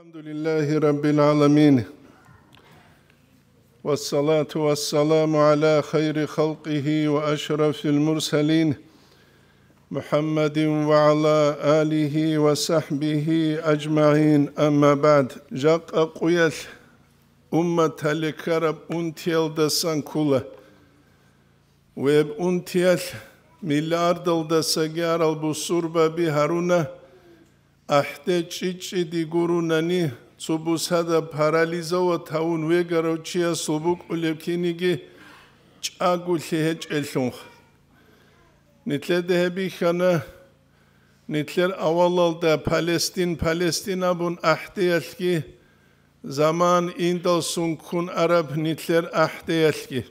الحمد لله رب العالمين والصلاة والسلام على خير خلقه وأشرف المرسلين محمد وعلى آله وصحبه أجمعين أما بعد جاق أقويل أمة لكرب أنتيل دسان كولا ويب أنتيل مليار دل دسجار البصور بهارونه Ahtechit gurunani цубусада парализова таун вегарочия субук улевкиниги чагу лехеч элхунх нитледе хеби хана нитлер авалалда палестин палестина бун ахтеялки заман индал сункун араб нитлер ахтеялки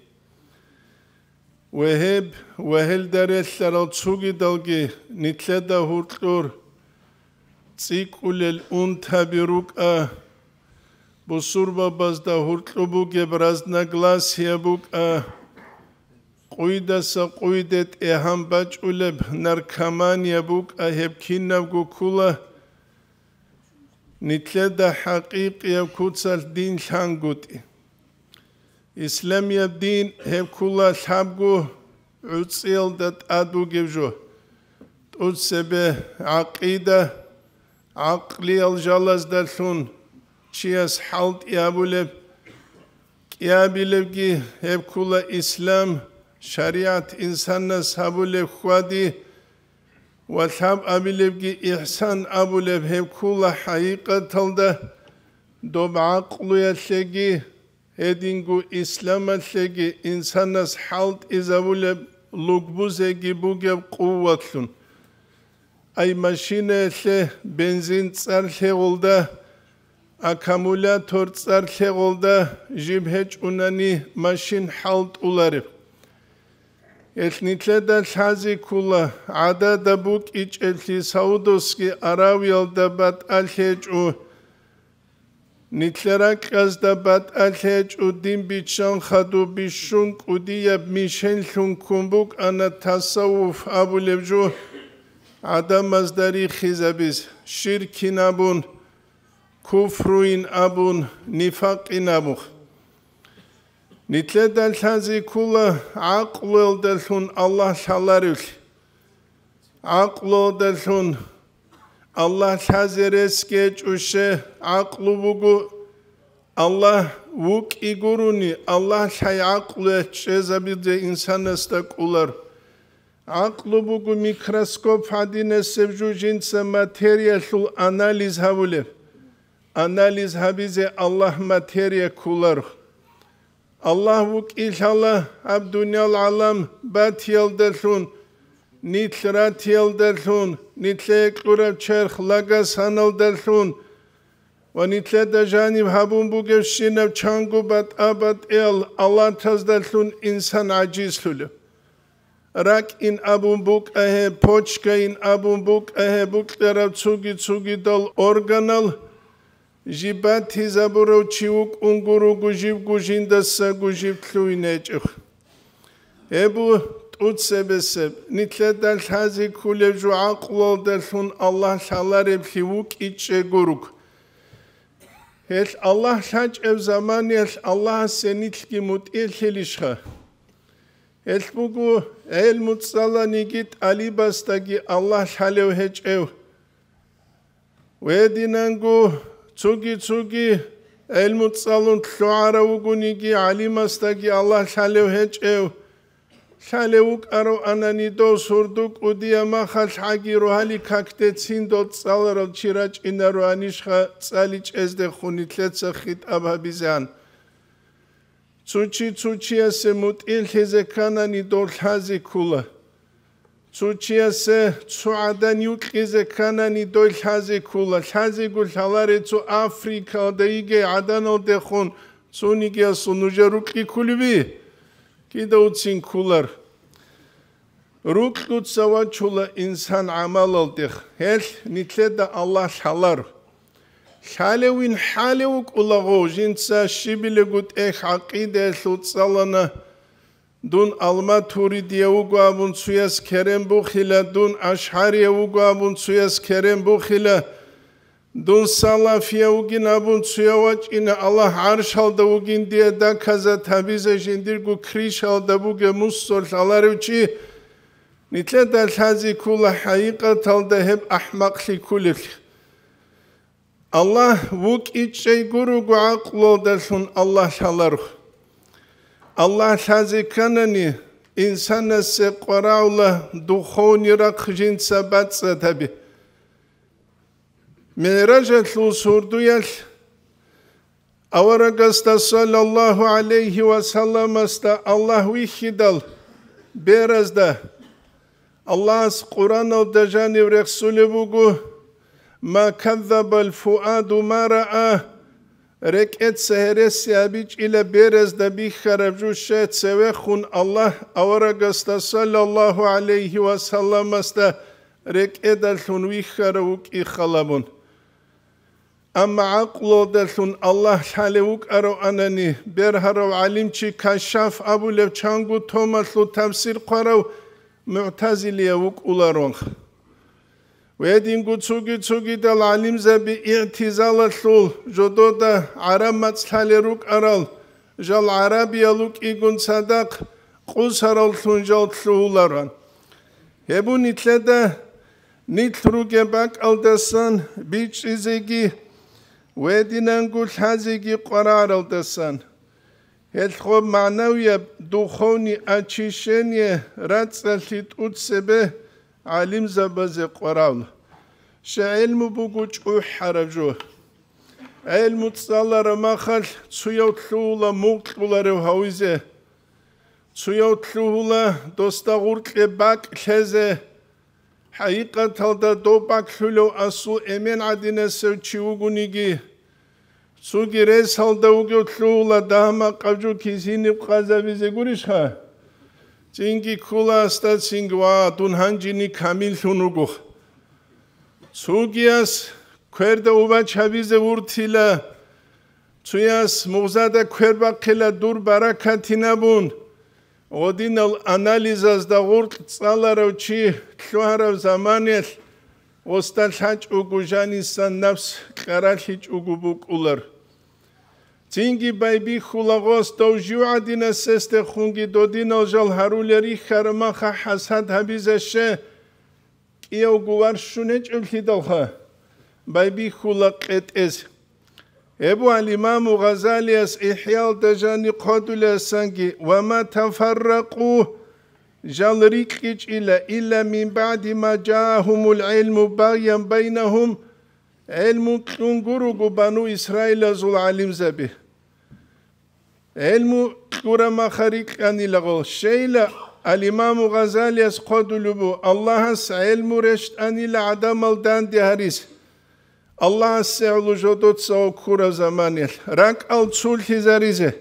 вехеб вехел дареллар алцуги далги нитледа хуртлур ციკულელ უნთაბირუკა ბოსურბაბას და ჰურტლუბუგებ რაზნაგლასიებუკა ყუიდასა ყუიდეთ ეჰამ ბაჭულებ ნარქამანიებუკა ჰებქინავგუ ქულა ნიტლე და ჰაყიყია ქუცალ დინ ლანგუტი ისლამია დინ ჰებქულა ლამგუ უცილ და ტადუგებჟო ტუცებე აყიდა აყიდა აყლიელ ჟალას და თუნ ჩიას ჰალტ იაბულებ კიაბილებკი ებქულა ისლამ შარიათ ინსანნა საბულე ხვადი ვალჰამ ამილებკი იჰსან აბულებ ებქულა ჰაიყათალდა დობ აყლუელლეგი ედინგუ ისლამალლეგი ინსანას ჰალტ იზაბულებ ლუგბუზეგი ბუგებ ყუვათლუნ აი მანქანა ეხლე бенზინ წარხეულდა აკუმულატორ წარხეულდა ჟიბჰეჭ უნანი მანქან ჰალტულარი ეხნიტლე და ხაზიკულა ადა და ბუკ იჭელი საუდოსკი არავიალდა ბატ ალჰეჭუ ნიტლერაკას და ბატ ალჰეჭუ დიმბიჩან ხადუ ბიშუნ კუდია მიშენ ლუნკუმბუკ ანა თასავუ აბულებჯუ عدم از دریخی زبیز شرکی نبون куфруин абун нифақин абух нитле далхази кула ақлыл далхун аллах шаларюл ақло далхун аллах хазереске чуше ақлу бугу аллах вук игуруни аллах хай ақлу чезабиде инсанеста кулар عقل mikroskop, میکروسکوپ هدین سبجو جنس şu analiz هاوله analiz habize Allah materiye kular. Allah vuk ilhala abdunyal alam bat yeldersun, nitrat yeldersun, nitle kurab çerh lagas hanal dersun. Ve nitle de janib habun bu gevşinev çangu bat abat el Allah taz dersun insan aciz lülü. Rak in Abumbuk ahe, poçka in Abumbuk ahe, Bukterav cugi cugi dal organal, jibat zaburov çivuk unguru gujiv gujindasa gujiv tluinecuh. Ebu utsebeseb nitle dal hazi kulevju aklo delhun Allah şalar evhivuk içe guruk. Hel Allah şaç ev zaman el Allah senitki mut el ელმუგუ ელმუცალანიგი ალიბასტაგი ალლაჰ ხალევ ჰეჭევ ვედინანგუ ცუგი ცუგი ელმუცალუნ ლუარავგუნიგი ალიმასტაგი ალლაჰ ხალევ ჰეჭევ ხალევ უკარო ანანიდო სურდუ ყუდია მახალ ჰაგირო ალი ქაქტე ცინდო წალრო ჩირაჭინარო ანიშხა წალი წესდე ხუნი თლეცა ხიტაბაბიზან Цучи цучиасе мутилхизе канани долхази кула. Цучиасе цуадан юкхизе канани долхази кула. Лхази гу лхаларе цу Африка да иге адано дехон. Цуниге асу нужа рукли кулюби. Кида уцин кулар. Рукли цава чула инсан амал алдих. Хел нитле да Аллах лхалару. ხალევინ ხალევ კულაღო ჟინცა შიბილეგუთ ე ხაყიდე ლუცალანა დუნ ალმა თური დიეუგვამუნ ცუეს ქერემბუხილა დუნ აშჰარიეუგვამუნ ცუეს ქერემბუხილა დუნ სალაფიეუგინაბუნ ცუევაჭინა ალა ჰარშალდაუგინდია და ქაზათაბიზე ჟინდირგუ ქრიშალდაბუგე მუსსოლალარუჩი ნიტლედა ლაზი კულა ჰაიყა თალდაჰებ აჰმაყლი კულიხ Allah vuk içey gurugu aklo desun Allah şalarh. Allah şazikanani insan esse qaravla duhoni rakjin sabatsa tabi. Miraca tlu surduyal Avara sallallahu aleyhi ve sellem asta Allah vihidal berazda Allah Kur'an aldajani Resulü bugu ما كذب الفؤاد ما رآه ركعت سهر سيابيج إلى بيرز دبي خربجو شات سويخون الله أورغست صلى الله عليه وسلم است ركعت الخنوي خروك إخلبون أما عقل دلون الله حالوك أرو أنني برهرو علمشي كشاف أبو لبچانغو تومسلو تفسير قرو معتزليوك أولارونخ ვედინგუ ცუგი ცუგი და ლალიმზები ირთიზალალულ ჟოდო და არამაცხალერუ ყარალ ჟალ არაბიალუ კიგუნ სადაქ ყუსარალ თუნჯალ თულარან ებუნი თლედა ნითრუგე ბაკალდასან ბიჭიზიგი ვედინანგუ ლაზიგი ყარალდასან ელხო მანავია დუხონი აჩიშენი რაცალით უცებე عالم زبز قراو ش علم بوغوچ او حرجو علم تصالر ماخل چيو تلولا موقلر هاويزه چيو تلولا دوستا غورتل باك لزه حقيقه تلدا دو باك لولو اسو امين عدين سو چيو گونيگي چوگي ريس هلدا اوگو تلولا داما قوجو كيسيني قزا بيزه گوريش خا წინგი ქულასთა წინგვა თუნ ჰანჯინი ქამილთუნუგუ ცუგიას ქერდა უბაჩავიზე ურთილა ცუიას მუზადა ქერბა ქელა დურ ბარაკათინაბუნ ოდინალ ანალიზას და ურწალარო ჩი ქლვარავ ზამანიელ ოსთან ჩაჭუგუ ჟანისან ნავს ყარალჩი ჭუგუბუკულარ Цинги байби хулагос тожуадина сесте хунги додина жал харулери хармаха хасад хабизаше кио гувар шунеч улхидалха байби хулак этес ابو الامام غزالي احياء دجاني قدل سنگي وما تفرقوا جل ريكج إلا إلا من بعد ما جاءهم العلم بغيا بينهم El mutlungurugu banu İsrail azul alim zebi. El mu kura maharik anilago. Şeyle al İmamu Gazali az kodulubu. Allah'a el mu reşt anila adam aldan diharis. Allah'a se'lu jodot sa'o kura zamanil. rak al tsul hizarize.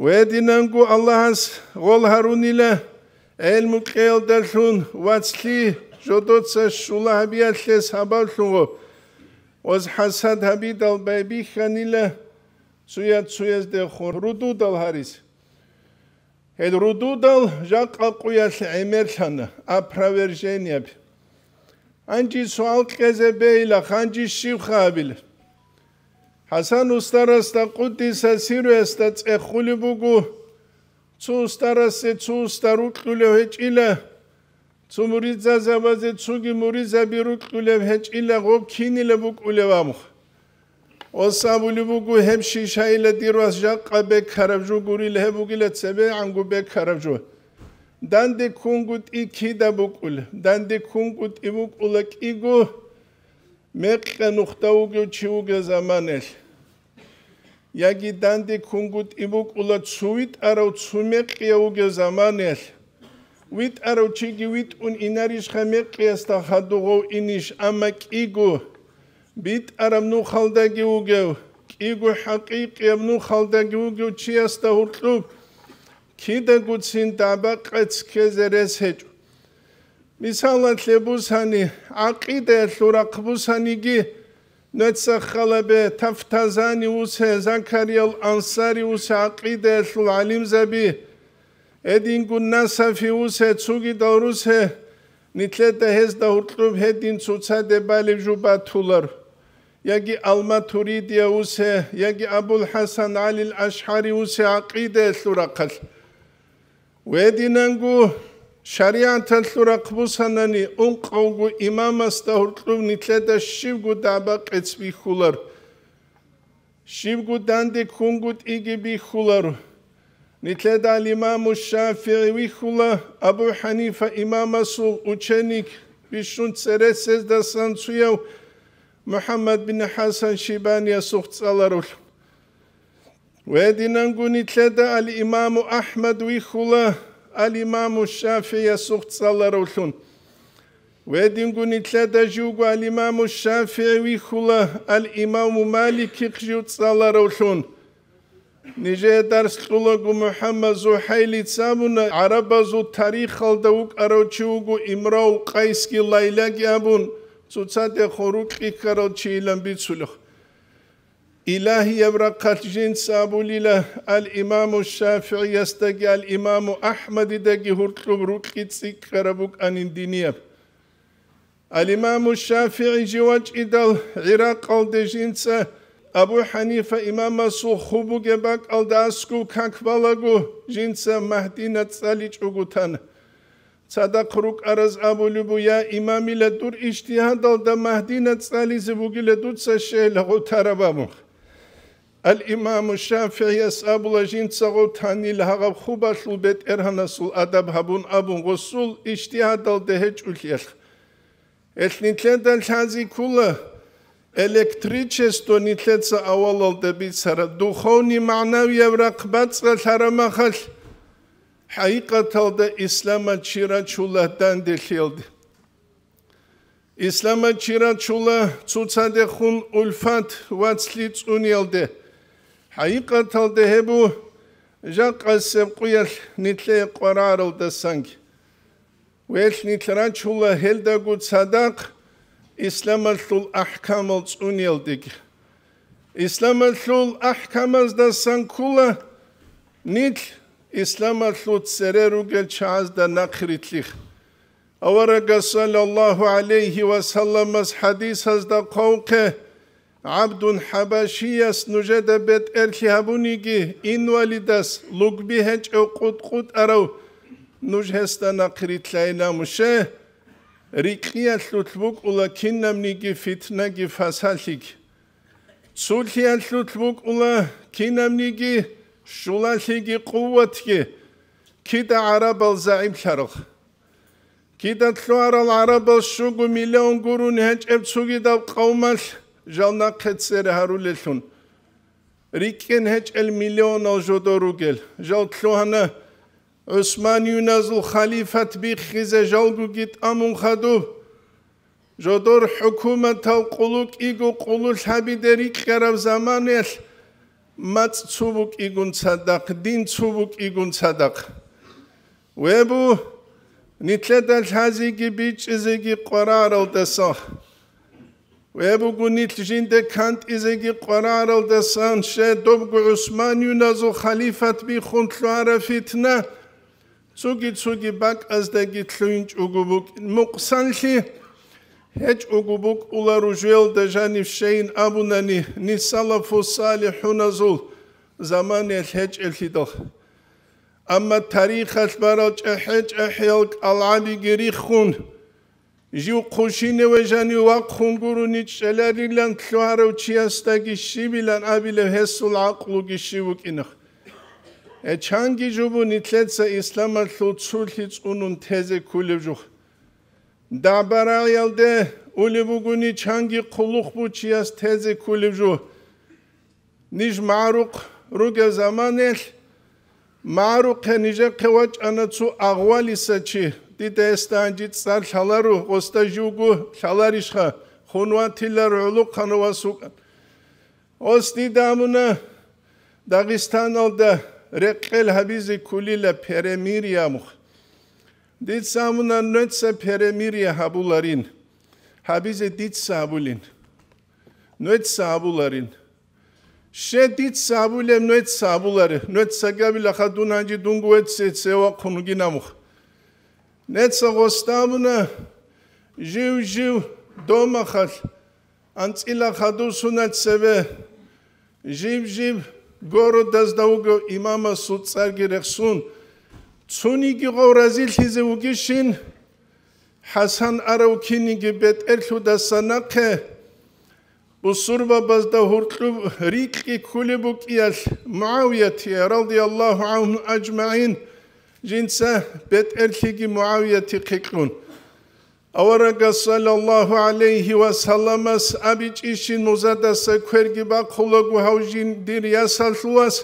Ve edinangu Allah'a gol harun ile el mu kıyal dersun vatsli jodot sa şulah biyatle sabah şunu. ოს ჰასად ჰაბიდალ ბაიბი ხანილა ცუია ცუეს და ხრუდუდალ ჰარის ჰედ რუდუდალ ჟაყაყუიას ემერთან აფრავერჟენიაფ ანჯი სვალკეზე ბეილა ხანჯი შივხაბილ ჰასან უსტარას და ყუდისა სირეს და წეხული ბუგუ ცუსტარასე ცუსტარ უკლულე ჭილა цумуриза замазе цуги муриза бируклуле хэчиле го киниле букуле вам осабулубугу хэмши шайле дирвас жаккабе каравжу гурил хэбугиле себе ангубе каравжу данди кунгут ики да букул данди кунгут ивукуле кигу мекке нухта уге чиуге заманел яги данди кунгут ивукуле цуит арау цумекке уге заманель ვიტარო ჩიგი ვიტუნ ინარიშ ხამეყიას და ხადუღო ინიშ ამა კიგუ ვიტარა ნუ ხალდაგი უგევ კიგუ ჰაკიკი ნუ ხალდაგი უგევ ჩიას და ურტუ ქიდა გუცინ დაბა ყეც ქეზერეს ეჭ მისალან ლებუსანი აყიდე ლურა ხბუსანი გი ნეცა ხალაბე თაფთაზანი უსე ზანქარიალ ანსარი უსე აყიდე ლალიმზები ზანქარიალ ანსარი უსე აყიდე ლალიმზები эдин гуннаса фиусе цуги дорусе нитлете хез да уртлуб хедин цуцадебали жубатулар яги алматури диа усе яги абул хасан али ашхари усе акиде луракал вединангу шариантан луракбусанани унқонгу имамас да уртлуб нитлете шивгу даба кецвихулар шивгу данде кунгут игиби хулару Nitleda l'imamu Šafir i Vihula, Abu Hanifa imamasu su učenik Višun Cereses da sam sujav Muhammad bin Hasan Šibanija suhcalarul. Ujedinangu nitleda ali imamu Ahmad Vihula, ali imamu Šafija suhcalarulun. ويدنغو نتلادا جوغو الإمام الشافعي ويخولا الإمام مالك يخجو تصالى روحون نیجه درس خلاگو محمد زو حیلی چابون عربا تاریخ خال داوک ارو امرو قیس کی لیلا گیا بون زو چا دی خوروک کی کرو چیلن بی چلوخ الهی ابرا قتجین سابو لیلا الامام الشافعی استگی الامام احمد دگی هرکو بروک کی چی کربوک انین دینیب الامام الشافعی جواج ایدال عراق قل دجین აბუ ჰანიფა იმამა სუ ხუბუ გებაკ ალდასკუ კანკბალაგუ ჯინცა მაჰდინა წალი ჭუგუთან სადა ხრუკ არაზ აბულუბუია იმამილა დურ ისტიჰანდალ და მაჰდინა წალი ზუგილა დუცა შელა ღუთარაბამუ ალ იმამუ შაფიი ეს აბულა ჯინცა ღუთანილ ჰაღა ხუბა სულბეთ ერჰანასულ ადაბ ჰაბუნ აბუნ ღუსულ ისტიჰანდალ დეჰ ჭულიახ ეს ნიტლენდან ჩანზი ქულა электричество не тлеца авалал дебицара духовни манави авракбац ларамахал хайкатада ислама чира чулатан дехилд ислама чира чула цуцаде хун ульфат вацли цунилде хайкатада хебу жакасем куял нитле квараралда санг вешни тлеран чула хелдагу цадак ისლამალ აჰკამალ წუნიელდიგ ისლამალ აჰკამას და სანკულა ნით ისლამალ წერერუგელ ჩაზ და ნახრიტლიხ ავარა გასალალლაჰუ ალეიჰი ვასალამას ჰადისას და ყოუკე აბდუნ ჰაბაშიას ნუჟადაბეთ ერჰიაბუნიგი ინვალიდას ლუგბიჰეჭ ყუტყუტ არავ ნუჟესტა ნაკრიტლაინა მუშე Рикриаллутлуг ула киннамниги фитнаги фасаллиг. Сулхиаллутлуг ула киннамниги шулаллиги кувватги. Кида арабал заим харах. Кида тлуарал арабал шугу миллион гурун хэч эвцугидав каумал жална кэтсэр харулэлхун. Риккен хэч эл миллион алжодоругэл. Жал тлуана عثمان ينازل خليفة بخيز جوغو جيت أمون خدو جدور حكومة قلوك إيغو قلول حبي دريك غرب زمانيل مات تصوبك إيغون صدق دين تصوبك إيغون صدق ويبو نتلتا الحازيكي بيتش إزيكي قرار الدسان ويبو قنيت جند كانت إزيكي قرار الدسان شادوب عثمان ينازو خليفة بيخون تلو عرفتنا ზუგი ზუგი ბაკას და გიტლუინჭ უგუბუკ მოყსანში ჰეჭ უგუბუკ ულარუ ჟელ და ჟანი შეინ აბუნანი ნისალა ფოსალი ჰუნაზულ ზამანე ჰეჭ ელჰიდო ამა თარიხას ბარო ჭეჭ ეჰელ ალალი გირი ხუნ ჟი ყუშინე ვეჟანი ვა ხუნგურუნი ჭელარილან თლვარო ჩიასტაგი შიბილან აბილე ჰესულ აყლუგი შივუკინხ ჩანგი ჯუბუ ნიტლეც ისლამა ლუცული წუნუნ თეზე ქულებჟუ დაბარალიალდე ულიბუგუნი ჩანგი ყულუხბუჩიას თეზე ქულებჟუ ნიშ მარუყ რუგე ზამანელ მარუყე ნიჟე ყევაჭანაცუ აღვალისაჩი დიდესტანჯი წარ ხალარუ ოსტაჟუგუ ხალარიშხა ხუნვათილა როლუ ყანვასუ ოსტი დამუნა დაგისტანოდა რეყელ ჰაბიზი ქულილა ფერემირიამხ დიცამუნა ნეცე ფერემირია ჰაბულარინ ჰაბიზე დიცაბულინ ნეცაბულარინ შე დიცაბულე ნეცაბულარი ნეცაგაბილა ხადუნანჯი დუნგუეცე ცევა ქუნგინამხ ნეცოგოსტამუნა ჟივ ჟივ დომახალ ანწილა ხადუსუნაცევე ჟიმ ჟიმ გოროდას დაუგო იმამა სუცაგირეხსუნ ცუნიგი ყორაზილთიზე უგიშინ ჰასან არავქინიგი ბეტერლუ და სანაკე უსურბაბას და ჰურყუ რიკი ქულებუ კიალ მუავიათი რადიალლაჰუ ანჰუ აჯმაინ ჯინსა ბეტერლიგი მუავიათი ყიყუნ ავარაგა სალალლაჰუ ალეიჰი ვასალამას აბიჭიში მოზადას ქერგიბა ხოლოგუ ჰავჟინ დირიასალუას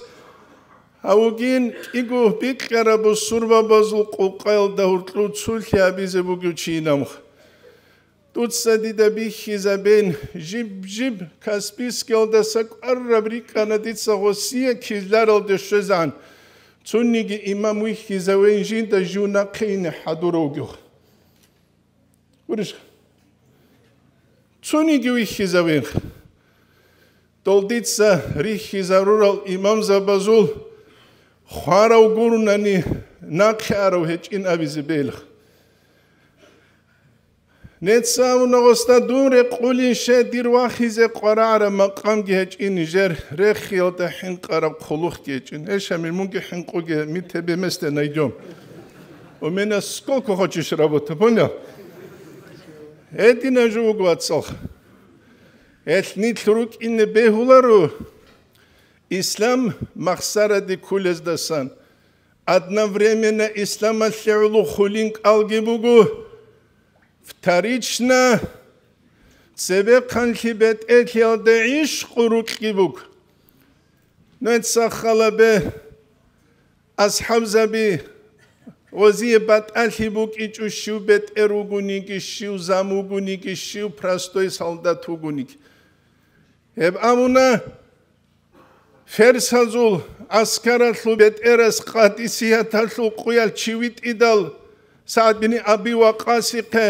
აუგინ იგუ პიტკარაბუ სურბაბაზუ ყუყელ და ურტლუ ცული აბიზე ბუგუჩინამ Тутса дида бихизабен жиб-жиб Каспийскелда сакарра бриканадица госия кизларлде шезан цунниги имам уихизавен жинда жуна кейни хадурогох გურიშ ჩვენი გვიხიზავი დოლდიცა რიხიზარურალ იმამ ზაბაზულ ხვარავ გურუნანი ნაქიარავ ჰეჭინავიზი ბელხ ნეცამ ნოგოსტა დუმრე ყულინ შედირ ვახიზე ყვარარა მაყამ გეჭინი ჟერ რეხიო და ჰენყარა ყულუხ გეჭინ ეშემი მუნგი ჰენყუგე მითებ ემესტე ნაიჯო ომენა სკოლ ხოჩი შრაბოთ ბონა ედინა ჟუგვაცხ ეთნი თრუკინე ბეჰულარუ ისლამ махსარადი ქულესდასან ადნავრემენა ისლამა შეულუ ხულინკ ალგებუგუ ფთარიჩნა ცებე ხანხიბეთ ეთიალდე ის ყურუკიბუგ ნეცახალაბე ასхамზაბი ოზია ბატალი მოკიჭუ შუბეტერუგუნიკი შუზამუგუნიკი შუფრასტოი სალდათუგუნიკი ებ ამუნა ფერსაზულ ასკარალუ ბეტერას ყატისიათალუ ყუალ ჩივიტიდალ საადბინი აბივაყასიყე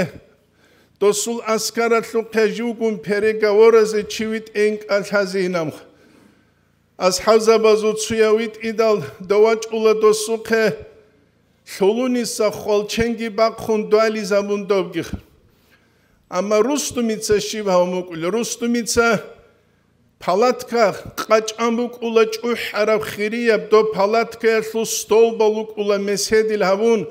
დოსულ ასკარალუ ფეჟუგუნ ფერეგა ვორაზე ჩივიტ ენკალაზინამ ასჰაზაბაზუ ცუიავიტიდალ დოვაჭულა დოსუხე ხოლუნისა ხოლჩენგი ბაქუნდვალი ზამუნდობგი ამა რუსტუმიცა შივა მოკული რუსტუმიცა палатка қачамбукула чух араб хириб до палатка су столбалукула меседил хавун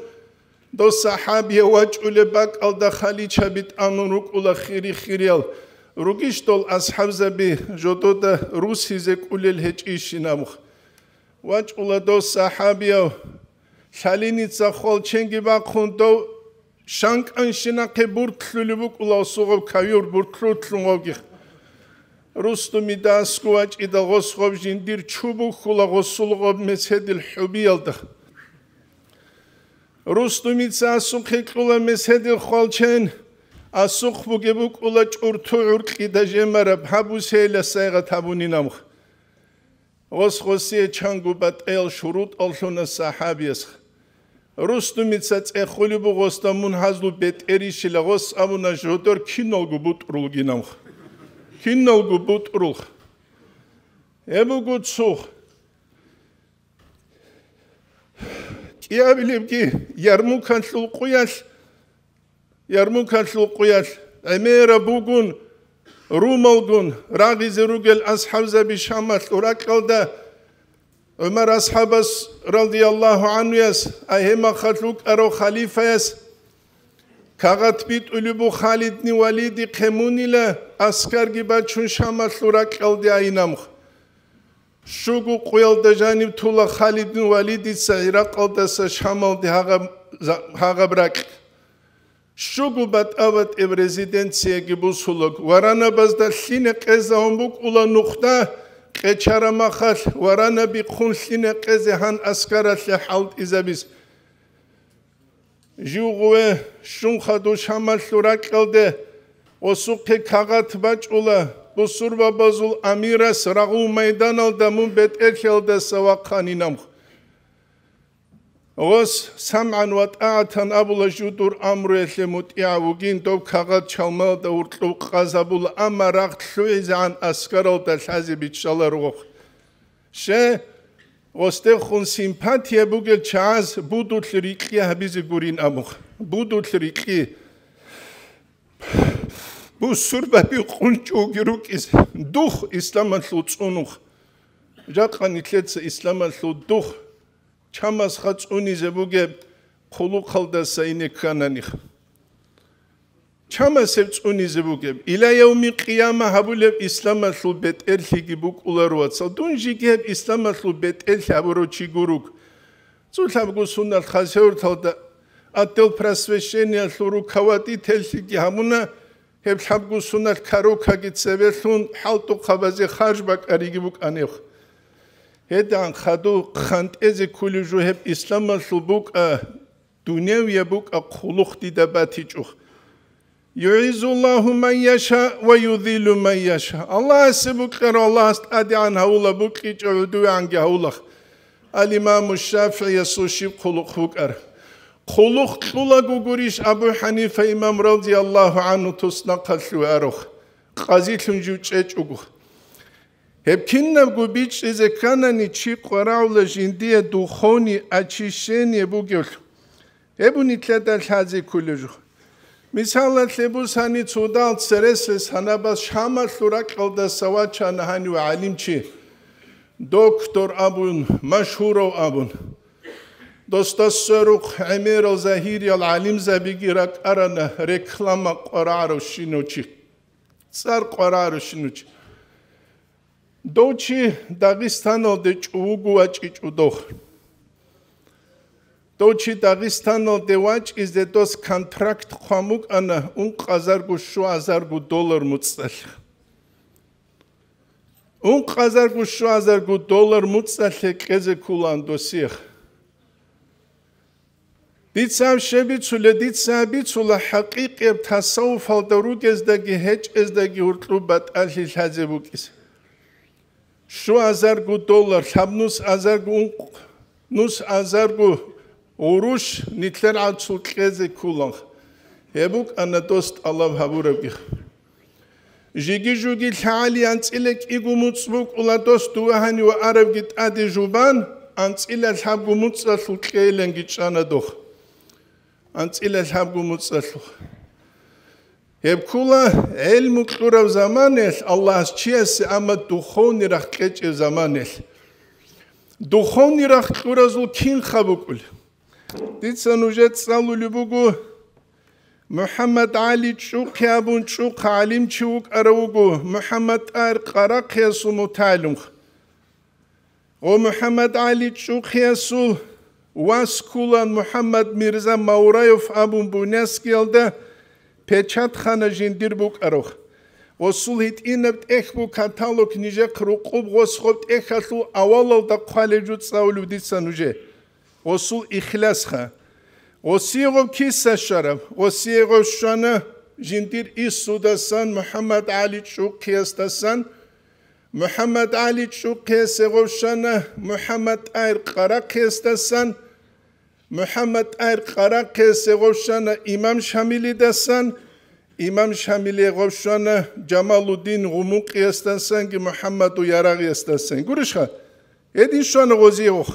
до сахаби вачуле бакалда халичабит анурукула хири хириал ругиштол асхабзаби жотода русизе кулел хечишинам вачула до сахабиа ხალინიცა ხოლ ჩენგიბა ხუნდო შანკან შინაკე ბურთლულიბუ კულასუღო ქაიურ ბურთლუთლუმოგი რუსტუმი და სკუა ჭიდა ღოსხობ ჟინდირ ჩუბუ ხულა ღოსულღო მესედილ ჰუბიელდა რუსტუმიცა სუნხე ქულა მესედილ ხოლ ჩენ ასუხბუ გებუ კულა ჭურთუ ურყი და ჟემარა ბაბუსელა საიღა თაბუნინამ ოს ხოსიე ჩანგუბა ტელ შურუტ ალშონა საჰაბიეს ხ რუსთუმიცა წეხული ბოღოს და მუნჰაზლუ ბეტერიშილა ღოს ამუნა ჟოტორ ქინოლგუ ბუტრულ გინამხ ქინოლგუ ბუტრულ ემუგუ ცუხ კიაბილიბკი ярმუკანლუ ყუიალ ярმუკანლუ ყუიალ ემერა ბუგუნ რუმოლგუნ რაგიზერუგელ ასჰავზაბი შამალ ურაკალდა عمر اصحابس رضي الله عنه يس اهما خلوك ارو خليفه يس كغت بيت اولي بو خالد ني وليد قموني له اسكر كي بچون شمال سورا قلد اينام شوغو قيل د جانب تولا خالد ني وليد س عراق قلد س شمال دي هاغه هاغه برك شوغو بات اوت ابرزيدنسيه كي بو سولوك ورانه بس د سينه قزا اونبوك اولا نقطه ყეჩარამახალ ვარანები ხუნსინე ყეზე ჰან ასკარალე ჰალტ იზაბის ჟუღვე შუნხადო შამალურა ყელდე ოსუფე ქაღათ ბაჭულა ბუსურბაბაზულ ამირას რაღუ მეიდანალ და მუბეთ ეხელდა სავაქანინამხ Огос саман ват атан абула жудур амруэлэ мут явугин дов кагат чалмал да уртлу казабул амарах тлуизан аскарал да лази бичалар ух. Ше Осте хун симпатия бугел чаас будутлэр икли хабизи гурин амух. Будутлэр икли. Бу сурба би хунч угирук из дух исламан луцунух. Жатхан итлец исламан лу дух. ჩამას ხაწუნიზე ბუგე ხოლო ხალდა საინე ქანანი ხა ჩამას ეწუნიზე ბუგე ილაიუმი ყიამა ჰაბულებ ისლამას ლუბეთ ერჰიგი ბუკულარო აცა დუნჯიგე ისლამას ლუბეთ ელჰი აბრო ჩიგურუკ წულთაბგუ სუნნალ ხაზეურთავდა ატელ პრასვეშენია ლურუ ქავატი თელშიგი ამუნა ჰებლაბგუ სუნნალ ქაროქაგი წევეთუნ ჰალტუ ხაბაზე ხარჯბაკარიგი ბუკანეხ هدان خدو خند از کلیجو هب اسلام سلبوک دنیا و یبوک اقلوخ دی دباتی چوخ يعز الله من يشاء ويذل من يشاء الله سبكر الله استادي عن هولا بكي تعودو عن جهولخ الإمام الشافعي يسوشي قلق فكر قلق قلق قريش أبو حنيفة إمام رضي الله عنه تصنق سوارخ قزيت جوجة جوجه ეფინნებგუ ბიჭიზე კანანი ჩი ყრავლე ჟინდია დუხონი აჩიშენი ბუგილ ებუნი თლადა ლაზი ქულუჟ მისალა თებუსანი ცუდალ წერეს სანაბა შამალურა ყელდა სავაჩან ჰანი ვალიმჩი დოქტორ აბუნ მაშჰურო აბუნ დოსტასურუხ ემირო ზაჰირიალ ალიმ ზაბიგირაკ არანა რეკლამა ყრა როშინუჩი წარ ყრა როშინუჩი დოჩი დაღისტანო დე ჭუგუა ჭიჭუდოხ დოჩი დაღისტანო დე ვაჭის დე დოს კონტრაქტ ხომუკ ანა უნ ყაზარგუ შუ აზარგუ დოლარ მუცალ უნ ყაზარგუ შუ აზარგუ დოლარ მუცალ ეკეზე ქულანდო სიხ დიცამ შებიცულე დიცაბიცულა ჰაკიკებ თასაუფალ და რუგეს და გეჭეს და გიურტლუბა ტალში ლაზებუკის შუაზარგუ დოლარ ხამნუს აზარგუ ნუს აზარგუ ურუშ ნიტლერ აცუ ყეზე ქულონ ებუკ ანატოსტ ალავ ჰაბურებგი ჟიგი ჟუგი ხალი ანცილეკ იგუმუცბუ ყულატოს დუაჰანი ვა არებგი ტადი ჟუბან ანცილა ხაბუმუცსა სულ ყეილენ გიჭანადო ანცილა ხაბუმუცსა სულ ებქულა ელმუკტურავ ზამანეს ალლას ჩიეს ამა დუხონი რახკეჭე ზამანეს დუხონი რახკურაზულ ქინხა ბუკულ დიცან უჟე წალუ ლუბუგუ მუჰამად ალი ჩუქიაბუნ ჩუქ ალიმ ჩუქ არავუგუ მუჰამად არ ყარა ქესუ მუთალუმ ო მუჰამად ალი ჩუქიასულ ვასკულან მუჰამად მირზა მაურაევ აბუნ ბუნესკელდა печатхана жиндир букарох осулит инэпт эх бу каталог ниже крукуб госхот эхалу авалол да квалежу цаулу дисан уже осул ихлас ха осиго киса шарам осиго шана жиндир исудасан мухаммад али чуки астасан мухаммад али чуки сего шана мухаммад айр кара кестасан محمد اير قرا قيس غوشان امام شاملي دسان امام شاملي غوشان جمال الدين غموقي استنسان محمد يراغي استنسان قرشخا ادين شان غوزيوخ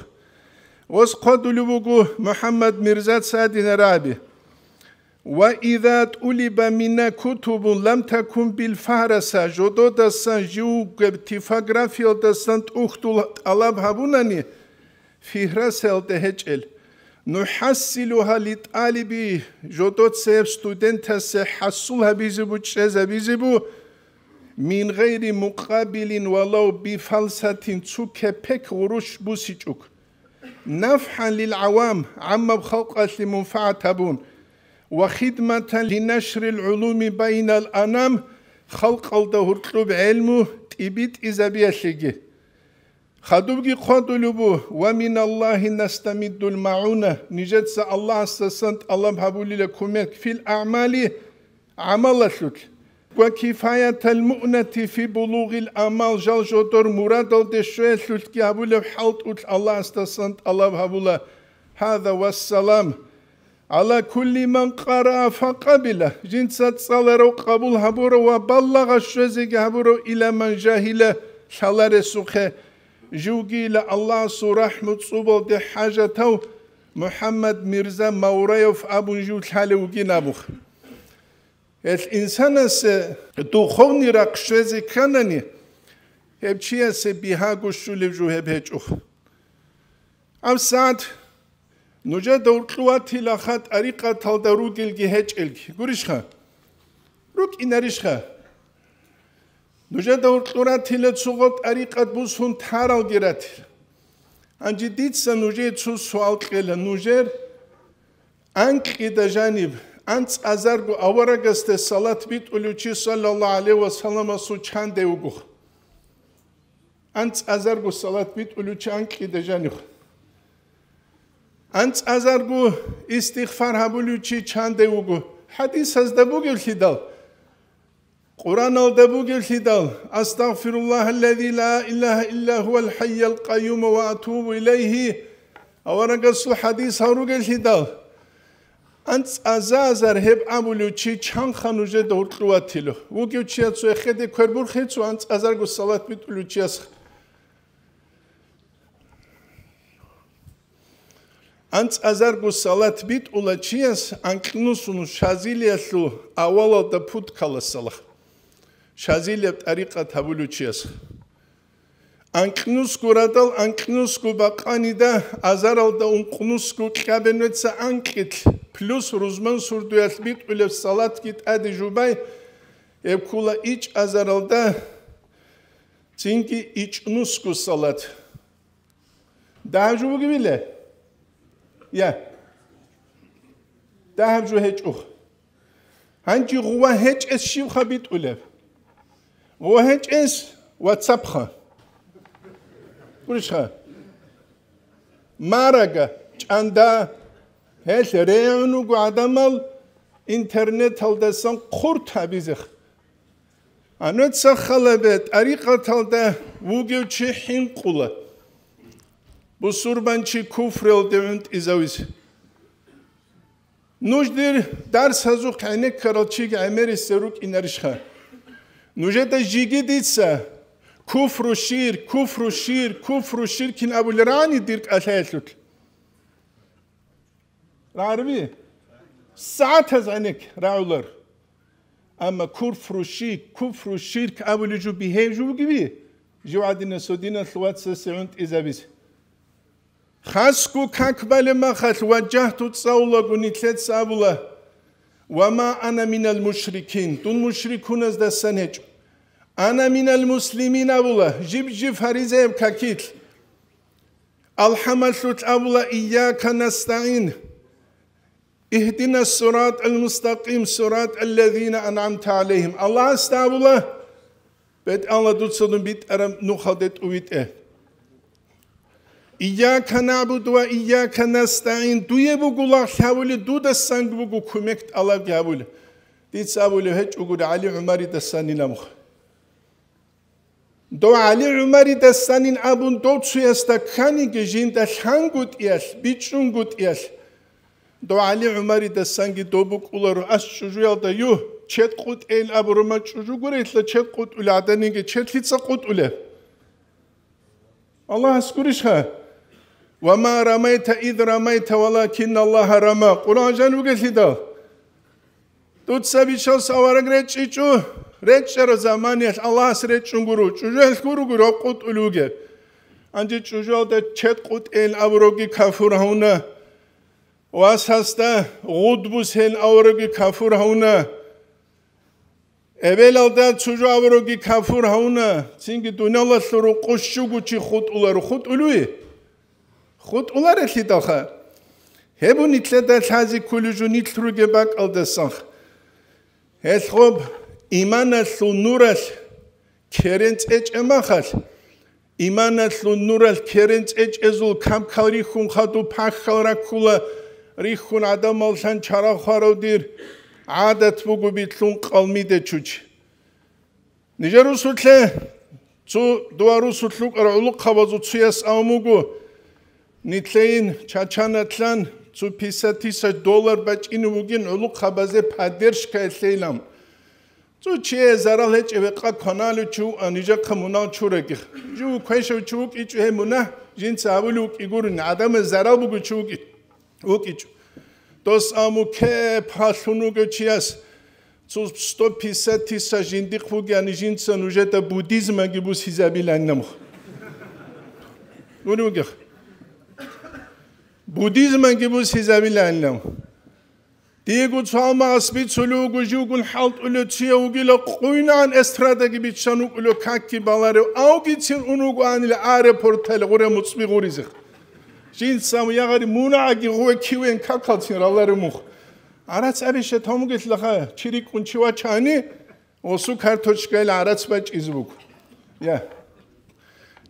وس قدلو بوغو محمد مرزات سادين رابي وإذا طلب منا كتب لم تكن بالفهرسة جدو دستان جيو تفاقرافيو دستان تأختو طلب هبوناني فهرسة الدهجل ნუჰასილუჰა ლიტალიბი ჟოტოცებ სტუდენტას ჰასულა ბიზიბუ ჩეზა ბიზიბუ მინ ღეირი მუყაბილინ ვალაუ ბიფალსათინ ცუქე ფეკ ღურუშ ბუსიჭუკ ნაფჰან ლილავამ ამმა ბხავყალი მუნფაათაბუნ ვახიდმათან ლინაშრი ლულუმი ბაინალ ანამ ხალყალ და ჰურტლუბ ელმუ ტიბიტ იზაბიაშიგი خدوبگی خوندو لبو و من الله نستمد المعونه نجد سا الله سسنت الله هبولي لكمك في الأعمال عملتك وكفاية المؤنة في بلوغ الأمال جل جدر مراد الدشوية سلتك هبولي حلت أت الله استسنت الله هبولا هذا والسلام على كل من قرأ فقبله جنسات صلر قبول هبور وبلغ الشوزي هبور إلى من جاهله شلر سخه ჟუგილა ალლა სურაჰმუ წუბო დე ჰაჟათო მუჰამმად მირზა მაურაევ აბუ ჟუ თალუგი ნაბუხ ეს ინსანას თუ ხოვნი რა ქშვეზი ქანანი ებჩიესე ბიჰაგუ შულე ჟუ ჰებეჭუ ამ საათ ნუჯა დორკლუა თილახა ტარიყა თალდა რუგილგი ჰეჭელგი გურიშხა რუკ ინარიშხა ნუჟა და ურტურა თილეცუღო ტარიყად ბუსუნ თარალ გერათ ანჯი დიცა ნუჟე ცუ სვალ ყელა ნუჟერ ან ყიდა ჟანიბ ან წაზარგო ავარაგას და სალათ ბიტულუჩი სალალალა ალე ვა სალამა სუ ჩანდე უგუ ან წაზარგო სალათ ბიტულუჩი ან ყიდა ჟანიხ ან წაზარგო ისტიღფარ ჰაბულუჩი ჩანდე უგუ ჰადისას და ბუგილ ხიდალ ყურან ალდაბუ გილჰიდალ ასტაღფირულლაჰ ალლაზი ლა ილაჰა ილა ჰუ ალჰაი ალყაიუმ ვა ათუბუ ილაიჰი ავარანგასულ ჰადის ჰარუ გილჰიდალ ანც აზაზარ ჰებ ამულუ ჩი ჩანხანუჟე დორტუათილო უგიუჩიაცუ ეხედი ქერბურხიცუ ანც აზარგუ სალათ მიტულუ ჩიას ანც აზარგუ სალათ ბიტულა ჩიას ანკლუსუნუ შაზილიასუ ავალალ და ფუტკალასალახ შაზილებ ტარიყა თაბულუჩიას ანკნუს გურადალ ანკნუს გუბაყანი და აზარალ და უნკნუს გუკაბენოცა ანკით პლუს რუზმან სურდუელ მიტყილებ სალათ კი ტადი ჟუბაი ებკულა იჭ აზარალ და წინკი იჭნუს გუ სალათ დაჟუბი გვილე ია დაჟუ ჰეჭუ ანჯი ღუა ჰეჭ ეს შივხა მიტყილებ ვოჰენჭენს WhatsApp-ს. გულიშა. მარაგა ჭანდა ეს რეონუ გადამალ ინტერნეტ ალდესან ხურთა ბიზი. ანუ ცხალებე ტარიყათალდა უგევჩი ჰინყულა. ბუსურბანჩი ქუფრელ დევნტ იზავის. ნუჟდირ დარს ჰაზუ ყაინე ქრალჩი გამერის სერუკ ინარიშხა. Нужета жигидица. Куфру шир, куфру шир, куфру шир кинабулрани дир калхайлут. Рарви. Саатаз аник раулар. Амма куфру ши, куфру ширк абулжу бихежу гиби. Жуадина содина луатса сеунт изабис. Хаску какбале махал ваджахту цаулагу нитлет сабула. وما أنا من المشركين تون مشركون از دستنج أنا من المسلمين أولا جيب جيب فريزيب كاكيت لله أولا إياك نستعين اهدنا الصراط المستقيم صراط الذين أنعمت عليهم الله استعبلا بيت الله دوتسلم بيت أرم نخدت ويت اه Иякха набудва иякха настаин дуебу гула хавли дуда сангбугу кумект ала гавли дицавли хеч угу али умари дасани намх до али умари дасанин абун до чуяста кани гежин да хангут яс бичун гут яс до али умари дасанги добу кулару ас чужуял да ю чет кут эл абурма чужугур эл чет кут уладанинге чет лица кут уле Аллах аскуриш ха وَمَا رَمَيْتَ اِذْ رَمَيْتَ وَلَكِنَّ اللَّهَ رَمَى Kur'an-ı Kerim Тут сабичал саварак речичу, речера заманеш, Аллах речун гуру, чужел гуру гуру кут улуге. Анчи чужел да чет кут ел авроги кафур хауна. Вас хаста гуд бус ел авроги кафур хауна. Evvel alda çocuğu avrogi kafur hauna. Çünkü dünyala suru koşu guçi hut ular hut ului. ხუტულარ ეთიდოხა ჰებუნი წედა ჩაზი კულუჟუ ნიტრუგე ბაკალდესან ესხობ იმანასუ ნურას ქერენც ეჭემახალ იმანასუ ნურას ქერენც ეჭეზულ კამქალრი ხუნხადუ ფახხალრა კულა რიხუნ ადამალშან ჩარახვაროდირ ადათ ბუგუბი თუნ ყალმიდე ჩუჩ ნიჟერუსულთე ცუ დუარუსულუ ყრულუ ყავაზუ ცუ ეს ამუგუ ნიცეინ ჩაჩანათლან ცუფისათის დოლარ ბაჭინი მუგინ ულუ ხაბაზე ფადერშკა ესეილამ ცუ ჩე ზარალეჭე ვეყა ქონალი ჩუ ანიჟა ხმუნა ჩურეკი ჯუ ქეშო ჩუ კიჩ ჰემუნა ჯინ წავლუ კიგურ ნადამ ზარაბუ ჩუ კი უკიჩ დოს ამუ ქე ფალუნუ გეჩიას ცუ სტო ფისათის ჟინდი ხუგი ანიჟინ ცნუჟეტა ბუდიზმა გიბუს ჰიზაბილანნამ ნუნუ გეხ ბუდიზმენ კი ბუსიზავილანო დიეგო ჩალმას ბიცულუ გუჟუგუნ ჰალტულუ ჩიოგილა ყუინან ესტრადეგი ბიჩან უკულო კაკი ბალარე აუგიცინ უნუგვანილ აეროპორტელ ყურე მუცმი ღურიზი შინ სამ იაგარი მუნაგი ღუე ქივენ კაკალცინ რალარე მუხ არაც არის შეთომგეთლა ხა ჩირი კუნჩივა ჩანი ოსუ ქართოჩკელ არაც ბაჭიზბუკ ია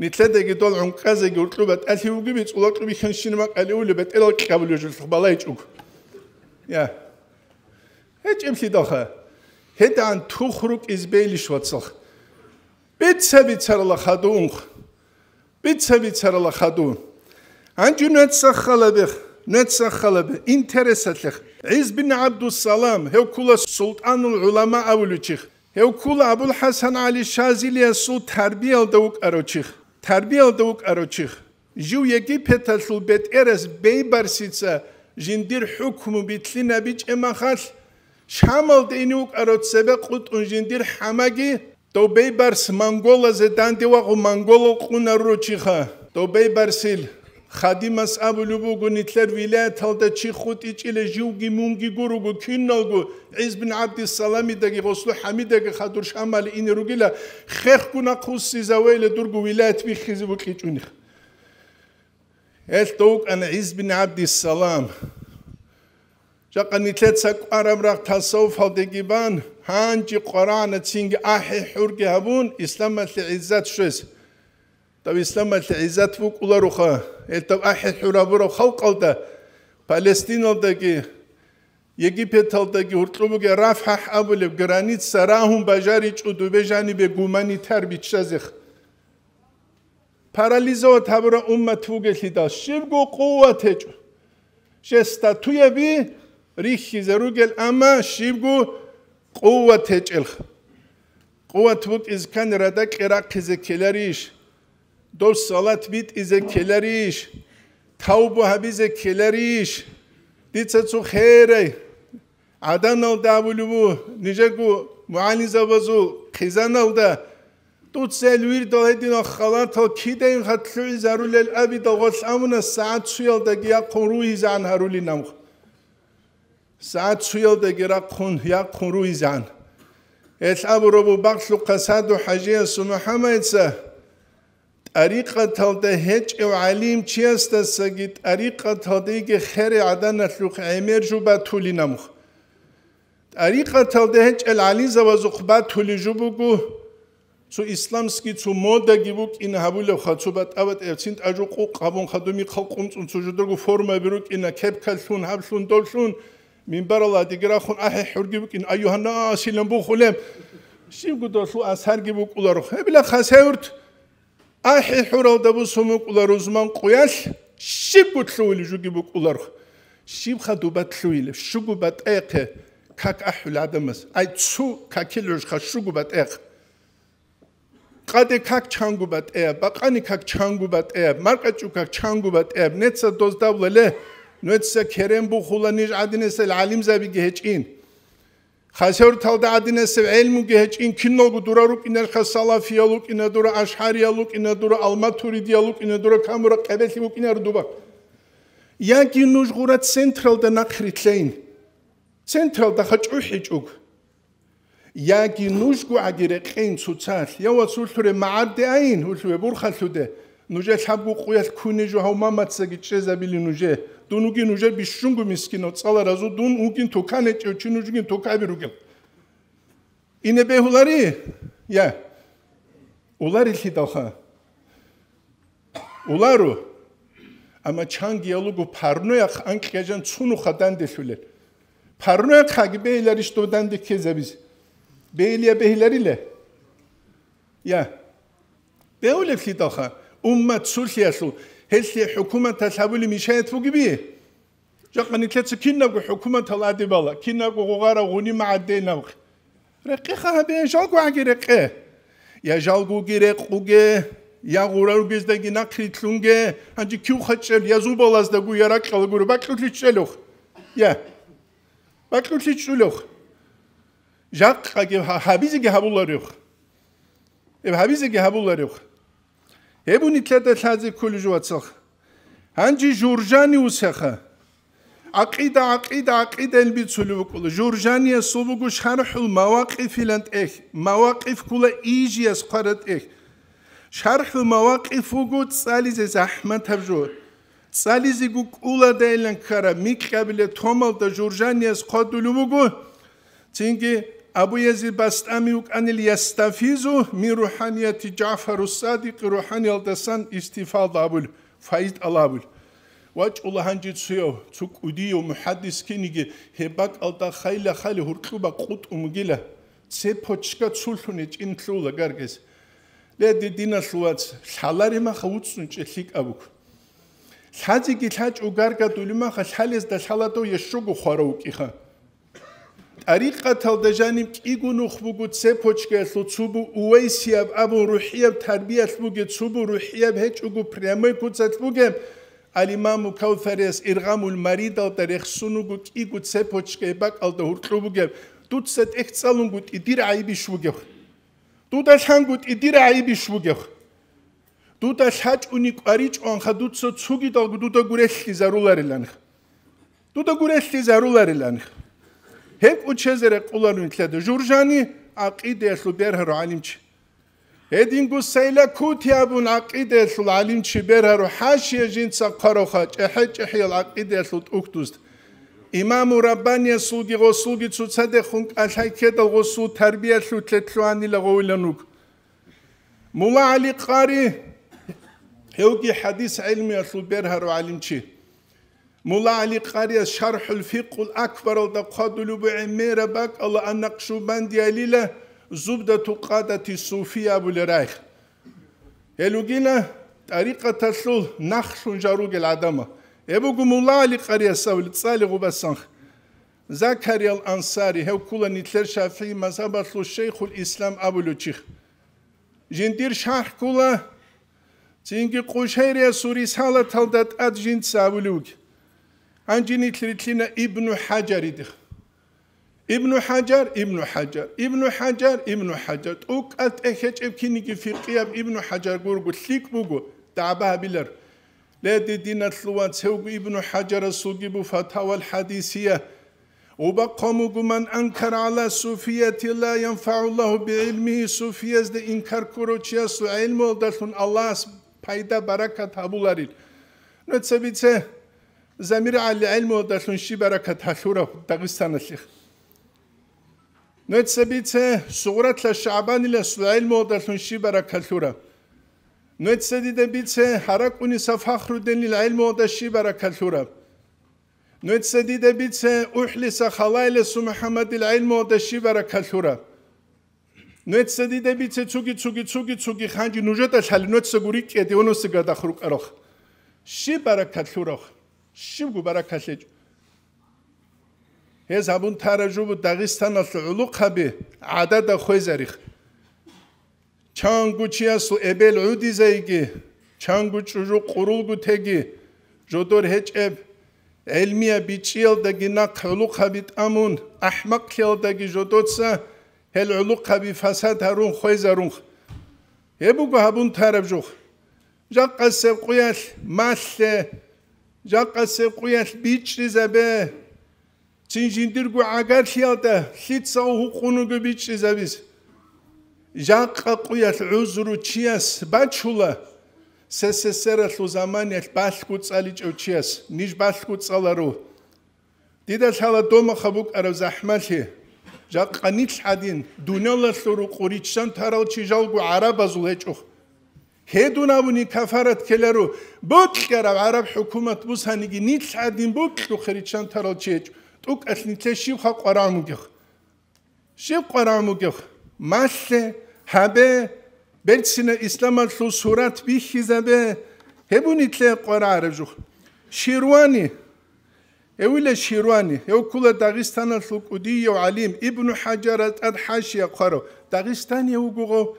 ნიცედე გიტონ უნყაზე გურტუბა ტასი უგი მიწულოტრი მიხენშინმა ყალეულებ ტელო ყაბლიო ჟულს ხბალა ეჭუკ ია ეჭიმში დახა ჰედან თუხრუკ იზბეილი შვაცხ ბიცები ცერლა ხადუნ ბიცები ცერლა ხადუ ანჯუნეც ხალაბი ნეც ხალაბი ინტერესატლი ჰიზბინ აბდუსალამ ჰევკულა სულტანულ ულამა აბულუჩი ჰევკულა აბულ ჰასან ალი შაზილია სულ თარბიელ და უკაროჩი თარბიელ და უკაროჩი ჟუ ეგი ფეთალსულ ბეთ ერეს ბეიბარსიცა ჟინდირ ჰუკმუ ბიტლინა ბიჭემახალ შამალ დინი უკაროცება ყუტუნ ჟინდირ ჰამაგი დობეიბარს მანგოლაზე დანდევაღო მანგოლო ყუნა როჩიხა დობეიბარსილ ხადიმას აბულუბუგუ ნიტლერ ვილა თალდა ჩი ხუტი ჭილე ჟუგი მუნგი გურუგუ ქინნოგუ ისბინ აბდის სალამი დაგი ღოსლუ ჰამიდაგი ხადურ შამალი ინი რუგილა ხეხკუნა ხუსი ზავეილე დურგუ ვილა თვი ხიზი ვუ ყიჭუნი ეს თუ ან ისბინ აბდის სალამ ჯაყა ნიტლეთ საყარამ რა თასოფალ დეგიბან ჰანჯი ყურანა წინგი აჰი ჰურგი აბუნ ისლამალი იზატ შეს და ისლამალთა عزت ვუკულარუხა ელტა აჰი ჰურაბურო ხალყალდა პალესტინოდაგი ეგიპეთალდაგი ურტლუმუგე რაფჰა აბულებ გრანიცა რაჰუმ ბაჟარი ჭუდუ ბეჟანიბე გუმანიტარ ბიჩაზიხ პარალიზო თაბრა უმმა თუგეშიდა შიბგო ყუვათეჭ შესთა თუები რიხი ზრუგელ ამა შიბგო ყუვათეჭელხ ყუვათ ვუკ ისკანრა და ყირაქიზე ქელარიშ до салат бит изе келериш тауба хабизе келериш дице цу хере аданал давлубу нижегу муализа базу кизанал да туцел вир до едино халато кидэн хатлу зарул ал аби догол амна саат суял да гя куру изан харули нам саат суял да гра кун я куру изан эс абу рубу багшу касаду хажиа сумахамайца ტარიყათალ და ჰეჭევ ალიმ ჩესთა საგი ტარიყათა დიგი ხერე ადანახლუხ ემერჯუბა თულინამხ ტარიყათალ და ჰეჭელ ალიზავა ზუხბა თულიჯუბუგუ ცუ ისლამსკი ცუ მოდაგიბუ კინაბულე ხაცუბა ტავატ ერცინ ტაჯუ ყუ ყაბონ ხადუმი ხალყუმ წუნ ცუ ჯუდრგუ ფორმა ბირუ კინა ქებქალშუნ ჰაბშუნ დოლშუნ მიმბარალა დიგრახუნ აჰე ჰურგიბუ კინ აიუჰანა სილამბუ ხულემ შიგუ დოშუ ასარგიბუ ყულარო ხებლა ხასევრთ ахи хурауда бу сумуқлар узман қуяш шибутлуили жуги бу кулар шибхадубатлуили шугубат эқе как ахул адамс ай цу какилуш ха шугубат эқ ყადე ქაკ ჩანგუბატ ე ბაყანი ქაკ ჩანგუბატ ე მარკაჭუ ქაკ ჩანგუბატ ე ნეცა დოზდავლელე ნეცა ქერემბუ ხულანი ჟადინესელ ალიმზაბი გეჭინ ხასერ თალდა ადინეს ელმუ გეჭინ კინოგუ დურარუ კინერხა სალაფია ლუკინა დურა აშჰარია ლუკინა დურა ალმათური დია ლუკინა დურა კამურა ყედელი მუკინა რდუბა იანკი ნუშღურა ცენტრალდა ნახრითლეინ ცენტრალდა ხაჭუ ჰიჭუგ იანკი ნუშგუ აგირე ყინ ცუცალ იავა სულთურე მაარდე აინ ჰულშვე ბურხალუდე ნუჟე ჩაბუ ყუიას ქუნიჟო ჰავ მამაცაგი ჩეზაბილი ნუჟე 두누긴 우제 비슌구 미스키노 살아라서 둔 우긴 토카네 쳔누 중인 İne 이네 ya, ular улар илхидалха улару ama çang yalugu parnoya anki gecen çunu kadan defiler. Parnoya kagi beyler işte odan de biz. Beyliye beyleriyle. Ya. Beyle fidaha. Ummet sulh yaşul. هسه حكومة تسابل مشاهد فوق بيه جاقني تلاتس كنا حكومة الادي بالا كنا غغارة غني مع الدين نوخ رقيقها بين جاقو عقي رقيه يا جاقو قي رقوقي يا غورار قزدقي نقري تلونقي هنجي كيو خدشل يا زوبال ازدقو يا رقل غورو باكلو تلتشلوخ يا باكلو تلتشلوخ جاق حبيزي قهبولار يوخ حبيزي قهبولار يوخ ებუნი თლედა თაძი ქულიჟვაცხ ანჯი ჟურჟანი უსახა აყიდა აყიდა აყიდენ ბიცული უკულ ჟურჟანია სუბუგუ შარჰულ მავაყიფილანტ ეხ მავაყიფ ქულა იჟია სყარად ეხ შარჰულ მავაყიფუგუ წალიზე ზაჰმათავ ჟუ წალიზი გუ ქულა დაელენ ქარა მიკაბილე თომალ და ჟურჟანიას ყოდულუმუგუ წინგი ابو يزيد بستامي وكان اللي يستفيزو من روحانية جعفر الصادق روحانية التسان استفال دابل فايد الابل واج الله هنجي تسيو تسوك اوديو محادث كينيجي هباك التا خيلا خيلا هرقوبا قوت امجيلا تسي بوچكا تسولوني جين تلولا قرقز لدي دينا سلوات سالاري ما خوطسون جيليك ابوك سازيكي تاج اوغارقا دولما خلاليز دا سالاتو يشوكو خواروك إخا ტარიყა თალდაჟანიმ კიგუნუ ხბუგუ ცეფოჩკელუ ცუბუ უეისიაბ აბუ რუჰიაბ თარბიათლუგე ცუბუ რუჰიაბ ჰეჭუგუ პრემეკუ ცეთლუგე ალიმამუ ქავფერეს ირღამულ მარიდალ ტარეხსუნუგუ კიგუ ცეფოჩკე ბაკალდა ურტლუბუგე ტუცეთ ეხცალუნგუ ტიდირაიბი შუგეხ ტუდა შანგუ ტიდირაიბი შუგეხ ტუდა შაჭუნი კვარიჭონ ხადუცო ცუგი დაგუ ტუდა გურეშლი ზარულარელანხ ტუდა გურეშლი ზარულარელანხ ჰენ კუჩეზერე ყულანუნ თლა და ჟურჟანი აყიდეშლუ ბერჰარო ალიმჩი ედინგუ სეილა ქუთიაბუნ აყიდეშლუ ალიმჩი ბერჰარო ჰაში ეჯინცა ყაროხა ჭეჰე ჭეჰილ აყიდეშლუ უქთუსტ იმამუ რაბანია სუდი გო სუდი ცუცადე ხუნ ალაიქე და გო სუ თარბიაშლუ თლეთლუანი ლა ყოილანუკ მულა ალი ყარი ჰევკი ჰადის ილმი ასლუ ბერჰარო ალიმჩი مولى قرية شرح الفقه الأكبر الدقادل بعميرة بك الله النقشبند يليلة زبدة قادة الصوفية أبو الرايخ يلوغينا طريقة تسلول نخش جاروج العدمة يبقى مولى قرية سول تصالغ بسنخ زكريا الأنصاري هو كل نتلر شافعي مذهب الشيخ الإسلام أبو لوتشيخ جندير شاح كله تينجي قوشيريا سوري سالة تلدت أدجنت سابلوك عنجيني تريد لنا ابن حجر يدخ ابن حجر ابن حجر ابن حجر ابن حجر توك أت أخش أبكيني في قياب ابن حجر قول قول تليك بوغو تعبها بلر لا دينا تلوان سوق ابن حجر سوقي فتاوى الحديثية وبقوم من أنكر على صوفية لا ينفع الله بعلمه صوفية زد إنكار كروتشيا سو علم الله الله payda baraka tabularil. Nötse زمير علي علم ودشن شي بركه تاشورا دغستان الشيخ نوت سبيت صغرة لشعبان لسلعيل مودشن شي بركه تاشورا نوت سدي دبيت حركوني صفخر دن للعلم ودشي بركه تاشورا نوت سدي دبيت احلس خلايل محمد العلم ودشي بركه تاشورا نوت سدي دبيت تشوغي تشوغي تشوغي تشوغي خانجي نوجتا شال نوت سغوري كيتي اونوس غدا خروق اروخ شي بركه تاشوروخ шивгу баракалэж хэ забун таражуб дагыстан ал улу каби адада хойзарих чангучиасу эбел удизайги чангучужу куругу теги жодор хечэб элмия бичил дагина кулу кабит амун ахмак хелдаги жодотса хел улу каби фасад арун хойзарун хэ бугу хабун таражух жаккасэ куял маллэ ჯაყასე ყიალ ბიჭრიზაბე ჩინჯინდირგუ აგარშიალდა ხიცო უყუნუგუ ბიჭრიზაბის ჯაყა ყიალ უზრუ ჩიას ბაჩულა სსსრლუ ზამანი ბალკუ წალიჭუ ჩიას ნიშ ბალკუ წალარუ დიდა ხალა დომა ხაბუკ არავ ზაჰმალი ჯაყა ნილ ჰადინ დუნელა ლურუ ყურიჩან თარალჩი ჟალგუ არაბაზულ ეჭუ هی دنابونی کفارت کل رو بکش کرد عرب حکومت بوس هنگی نیت سعدیم بکش تو خریدشان تراچیج تو کس نیت شیب خا قرآن میگه شیب قرآن میگه مس هب برد سنا اسلام از صورت بیخی زبه هی بونی تله شیروانی اول شیروانی یا کل داغستان از تو کودی علیم ابن حجرت اد حاشیه قرار داغستانی او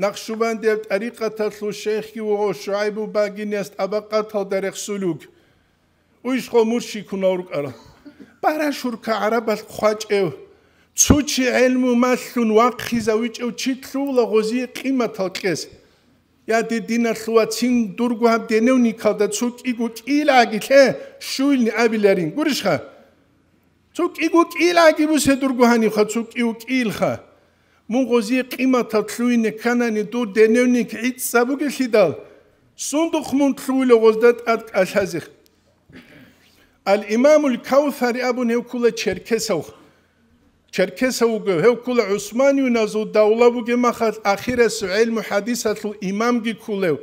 ნახშუბანდიებ ტარიყათა თლუ შეხი უღო შუაიბუ ბაგინეს აბაყათა დერეხ სულუგ უიშ ხო მურში ქუნა ურკარა პარაშურკა არაბალ ხვაჭევ ცუჩი ელმუ მასლუნ ვაყხიზა ვიჭევ ჩითლუ ლაღოზი ყიმათა ტყეს ядი დინა ხუა წინ დურგვა დენევნი ხავდა ცუკიგუ კილაგი ხე შულნი აბილარინ გურიშხა ცუკიგუ კილაგი მუსე დურგვანი ხა ცუკიუ კილხა მუღოზი ყიმათა თლუინე ქანანი თუ დენევნი ქიცსაბუ გიშიდალ სუნდუ ხმუნ თლუილოღოს და ტატ ალაზი ალ იმამულ ქაუსარი აბუ ნევკულა ჩერქესაუ ჩერქესაუ ჰევკულა უსმანი უნაზუ დაულაბუ გემახალ ახირეს ილმუ ჰადისათუ იმამ გიქულევ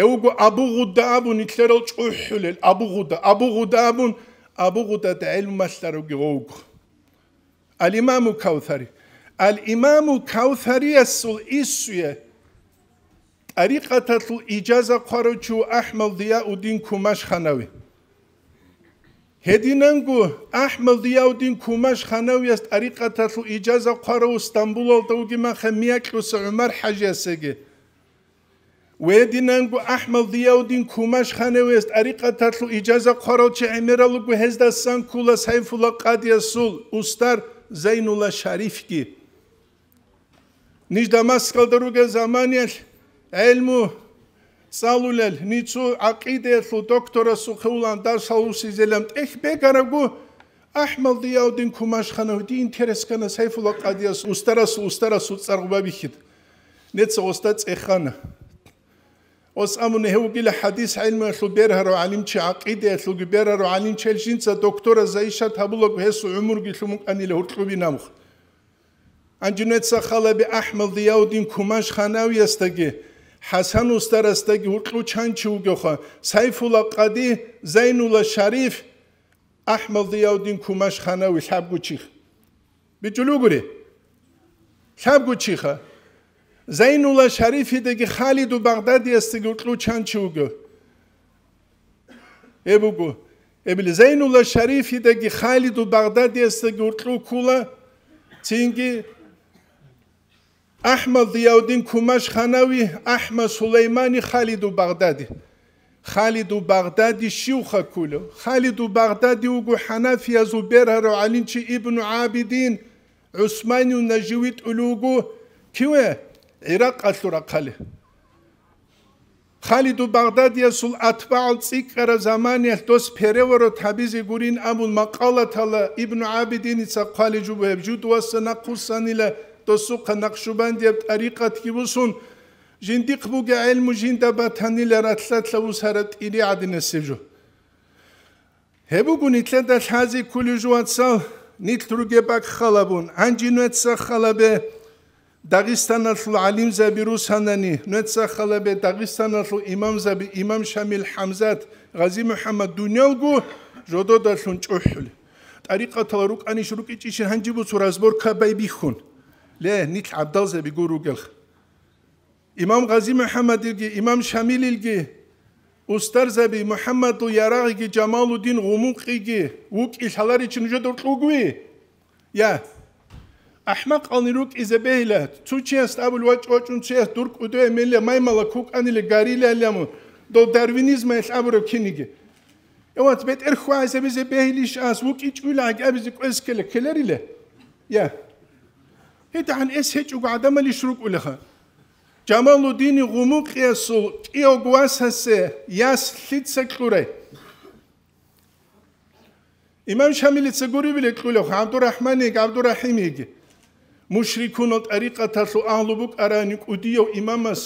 ჰევგუ აბუ გუდა აბუ ნიტლერო ჭუჰულელ აბუ გუდა აბუ გუდა აბუ აბუ გუდა და ილმუ მასლარუ გიღოუ ალ იმამუ ქაუსარი الامام كوثري السلئيسية طريقة الإجازة قرأتو احمد ضياء الدين كوماش خانوي هدینانگو احمد ضياء الدين كوماش خانوي است طريقة الإجازة قرأ اسطنبول الدوغي من خمياكلوس عمر و ویدینانگو احمد ضياء الدين كوماش خانوي است طريقة الإجازة قرأ چه عمرالو هزدسان كولا سيف الله قادی السول استر زین الله شریف ნიშ დამასკალ დრუგე ზამანიელ ელმუ სალულელ ნიცუ აკიდეს ლუ დოქტორას უხულან და საუსიზელამ ტეხ ბეგარაგუ აჰმალ დიაუდინ ქუმაშხანოვი ინტერესკანა საიფულა ყადიას უსტარას უსტარას უწარგვაბიხით ნეცა ოსტა წეხანა ოს ამუნე ჰუგილა ჰადის ჰილმა ლუ ბერჰარო ალიმჩი აკიდეს ლუ ბერჰარო ალიმჩელ შინცა დოქტორა ზაიშა თაბულო ეს უმურგი ლუ მუკანილე ურტყვი ნამხ анჯუნეთ сахалаби ахмлди яудин куманш ханави ястаги хасан устарастаги уртлучанчи угоха сайфула кади зайнула шариф ахмлди яудин куманш ханави шабгучих бичулугури шабгучиха зайнула шариф идеги халиду багдади ястаги уртлучанчи уго эбугу эбили зайнула шариф идеги халиду багдади ястаги уртлукула цинги احمد ضیاءالدین کوماش خانوی احمد سلیمانی خالد بغدادی خالد بغدادی شیوخه کولو خالد بغدادی وګو حنفی زوبر هر علی چی ابن عابدین عثمان نجویت اولوګو کیوه عراق اتورا خالد خالد بغدادی سول اتبع الصقر زمانه دوس پرورو تبیز ګورین امون مقاله تعالی ابن عابدین څخه خالد جو بوجود وسنه قصنله досу қанақшубан деп тариқатки бусун жиндиқ буге илму жинда батанилар атлатла усарат ири аднасижу хебугун итленда хази кули жуатса нитруге бак халабун анжинуэтса халабе дагыстанатлу алим забирусанани нуэтса халабе дагыстанатлу имам заби имам шамил хамзат гази мухаммад дунялгу жодо датлун чухул тариқатла руканиш руки чишин анжибусу разбор кабай бихун ليه نيك عالدوزة İmam قلخ إمام غازي محمد الجي إمام شاميل الجي Ustarzəbi Muhammedu Yarağigi Cemaluddin ilgi, Vuk ilhalar için uca durtluqvi Ya Ahmak aniruk izebeyle Tuçiyest abul vaç oçun çiyest durk udu emelle maymala kuk anile garile elyamu Do darvinizme el abro kinigi Evet bet erhua izebeyle iş as Vuk iç ulag abizik özkele keler ile Ya yeah. ეთან ეს ეჭუგა ადამიანი შრუკული ხა ჯამალუდინი ღუმუყიესულ კიოგვასასე იას ლიცეკლურე იმამ შამილი ცგურივილე ქულო ხამდურაჰმანი გავდურაჰიმი იგი მუშრიკუნო ტარიკათასო ანლუბუ ყარანი ყუდიო იმამას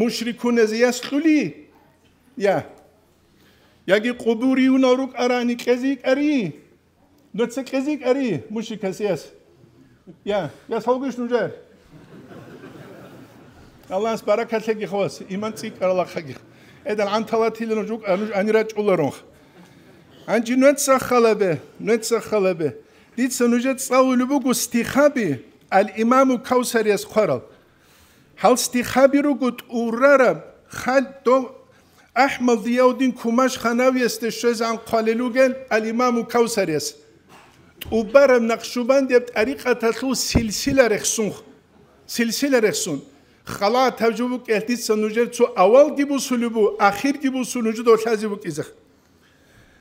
მუშრიკუნე ზიას ხული ია იაგი ყუბურიუნო რუკარანი ყეზი ყარი ნოცე ყეზი ყარი მუშიკასიას Ya, ya salgish nuje. Allahs barakatle gikhovas, iman tsikarla khagi. Edan antalatile nuje uk anira ch'ularon. Anji nuetsa khalebe, nuetsa khalebe. Dits nuje tsavulubu gustikhabi, al imamu kausarias khoral. Hal stikhabiru gut urara, khal do ahmad ziyaudin kumash khanavi este shez an qaleluge al imamu kausarias. وبرم نقشبندية بطريقة تلو سلسلة رخصون سلسلة رخصون خلا تجربه كهتيت سنوجر تو أول جيبو سلبو آخر جيبو دو دوش بو كيزخ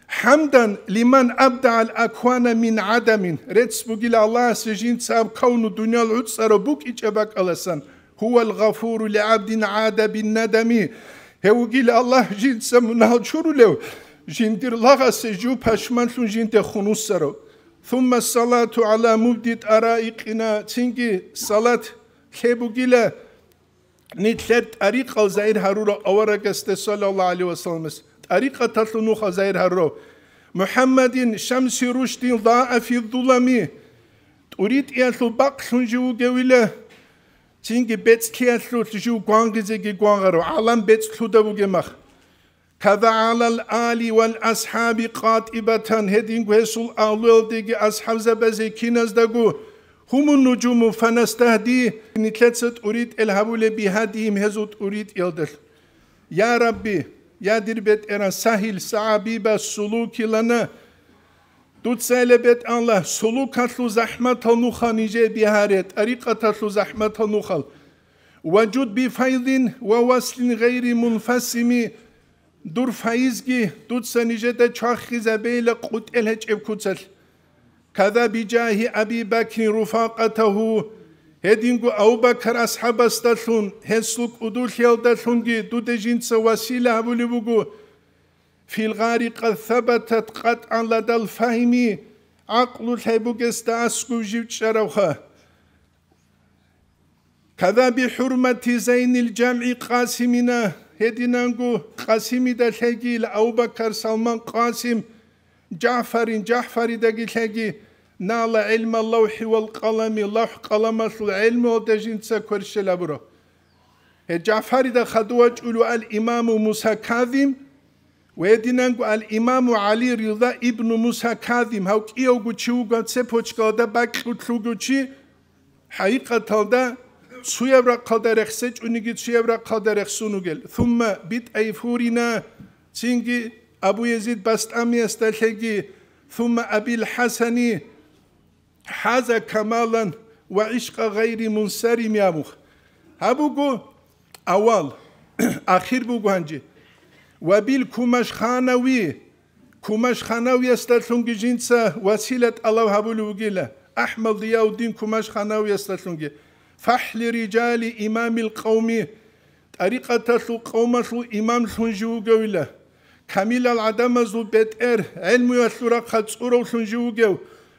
حمدا لمن أبدع الأكوان من عدم رتس بقيل الله سجين ساب كون الدنيا العود سربوك إجابك ألسان هو الغفور لعبد عاد بالندم هو قيل الله جين سمناه شورو له جندير لغا سجو پشمان لون جين تخونو سرو ثم الصلاة على مبدد أرائقنا تنجي صلاة خيبوكيلا نتلت طريقة زير هرورا أورك صلى الله عليه وسلم طريقة تطلنوخ زير هرورا محمد شمس رشد ضاء في الظلم تريد يأتو بقشن جو جويلة تنجي بيتس كيأتو تجو قوانجزي قوانغرو عالم بيتس تودو جمخ Kada alal ali wal ashabi qatibatan hedin gwesul awlul digi ashab zabeze kinas dagu humun nucumu fanastahdi nitletset urit bi hadim hezut urid yıldır. Ya Rabbi ya dirbet era sahil saabibe suluki lana Dutsele bet Allah sulukatlu katlu zahmet nuha nice biharet arika tatlu zahmet nuhal vecud bi faydin ve vaslin gayri munfasimi دور فايزجي دوت سنجد تشاخ زبيل قوت الهج ابكوتسل كذا بجاه أبي بكر رفاقته هدينغو أو بكر أصحاب استلون هسلوك أدول يلدلونجي دود جنس وسيلة بولبوغو في الغار قد ثبتت قد قطعا لدى الفهم عقل الحبوك استأسكو جيب شروخه كذا بحرمة زين الجمع قاسمنا هدينانغو قاسمي دا تلاقي أبو سلمان قاسم جعفرین جعفری دا تلاقي نال علم اللوح والقلم لوح قلم العلم ودجين سكورش لبرو جعفری دا خدوج موسا الإمام و كاظم ويدينانغو الإمام علي رضا ابن موسى كاظم هاوك إيوغو تشيوغو تسيبوشكو دا باكو تلوغو تشي حقيقة دا سويبرا قدرخ سج ونجد سويبرا قدرخ سنوجل ثم بيت أي فورينا تينجي أبو يزيد بست امي يستلحقي ثم أبي الحسني حازا كمالا وعشق غير منسرم يا مخ هبوكو أول أخير بوغانجي وبيل كومش خانوي كومش خانوي استلتونجي جنسا وسيلة الله هبولوغيلا أحمد ضياء الدين كومش خانوي استلتونجي فحل رجال إمام القوم طريقة سو قوم سو إمام سنجو قوله كميل العدم زو بيت إر علم يسورة قد سورة سنجو قو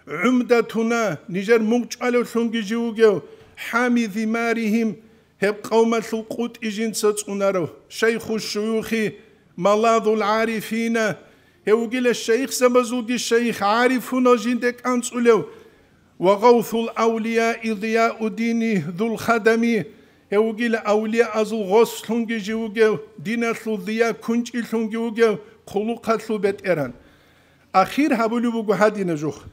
عمدتنا نجر مغجال سنجو قو حامي ذمارهم هب قوم سو قوت إجين ستسونارو شيخ الشيوخ ملاذ العارفين هوجل الشيخ سمزوج الشيخ عارفون جندك أنسولو وغوث الأولياء ضياء دينه ذو الخدم يوجي الأولياء ذو غوث لنجي جيوجي دينة ضياء كنج لنجي خلقة بيت إيران أخير هبولي بوغو هادي نجوخ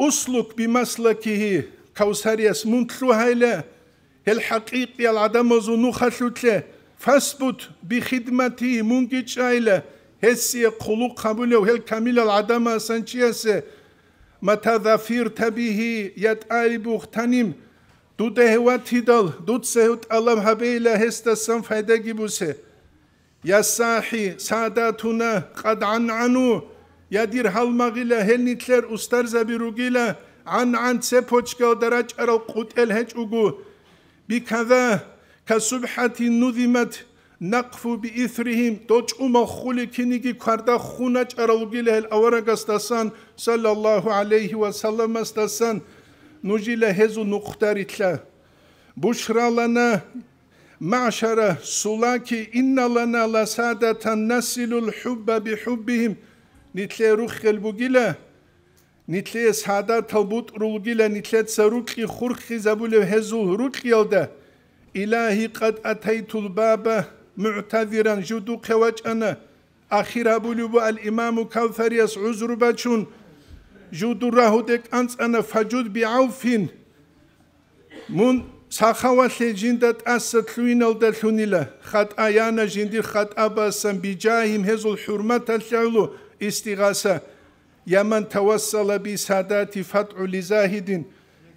أسلك بمسلكه كوسريس منتلو هايلا الحقيقي العدم ذو نخلتله فاثبت بخدمته منجي هايلا هسي خلق قبوله هل كامل العدم سانشيسه matazafirte bihi yet ari buhtanim du dehvat hidal du sehut alam habeyle hestasan fayda gibuse ya sahi sadatuna kad an anu ya dir halmagıyla helnitler ustar zabirugıyla an an sepoçka daraç aral kutel heç ugu bikaza kasubhatin nuzimet نقفو بی اثرهم توچ اوما خولی کنی گی کرده خونه چراوگی لحل اورگ استسان صلی الله علیه و سلم استسان نجی لحزو نقطر اتلا بشرا لنا معشر سلاکی ان لنا لسادتا نسل الحب بحبهم نتلی روخ قلبوگی لحل Nitle sada tabut rulgile nitle sarukli khurkhi zabule hezu rukyalda ilahi kad ataytul baba معتذرا جدو قواج أنا أخيرا بلوب الإمام كوثر يس عزر بچون جدو راهودك أنس أنا فجود بعوفين من سخاوة لجندت أسد لوين الدلونيلا خط آيانا جندير خد أباسا بجاهم هزو الحرمة تلعلو استغاثة يمن توصل بسادات فتح لزاهدين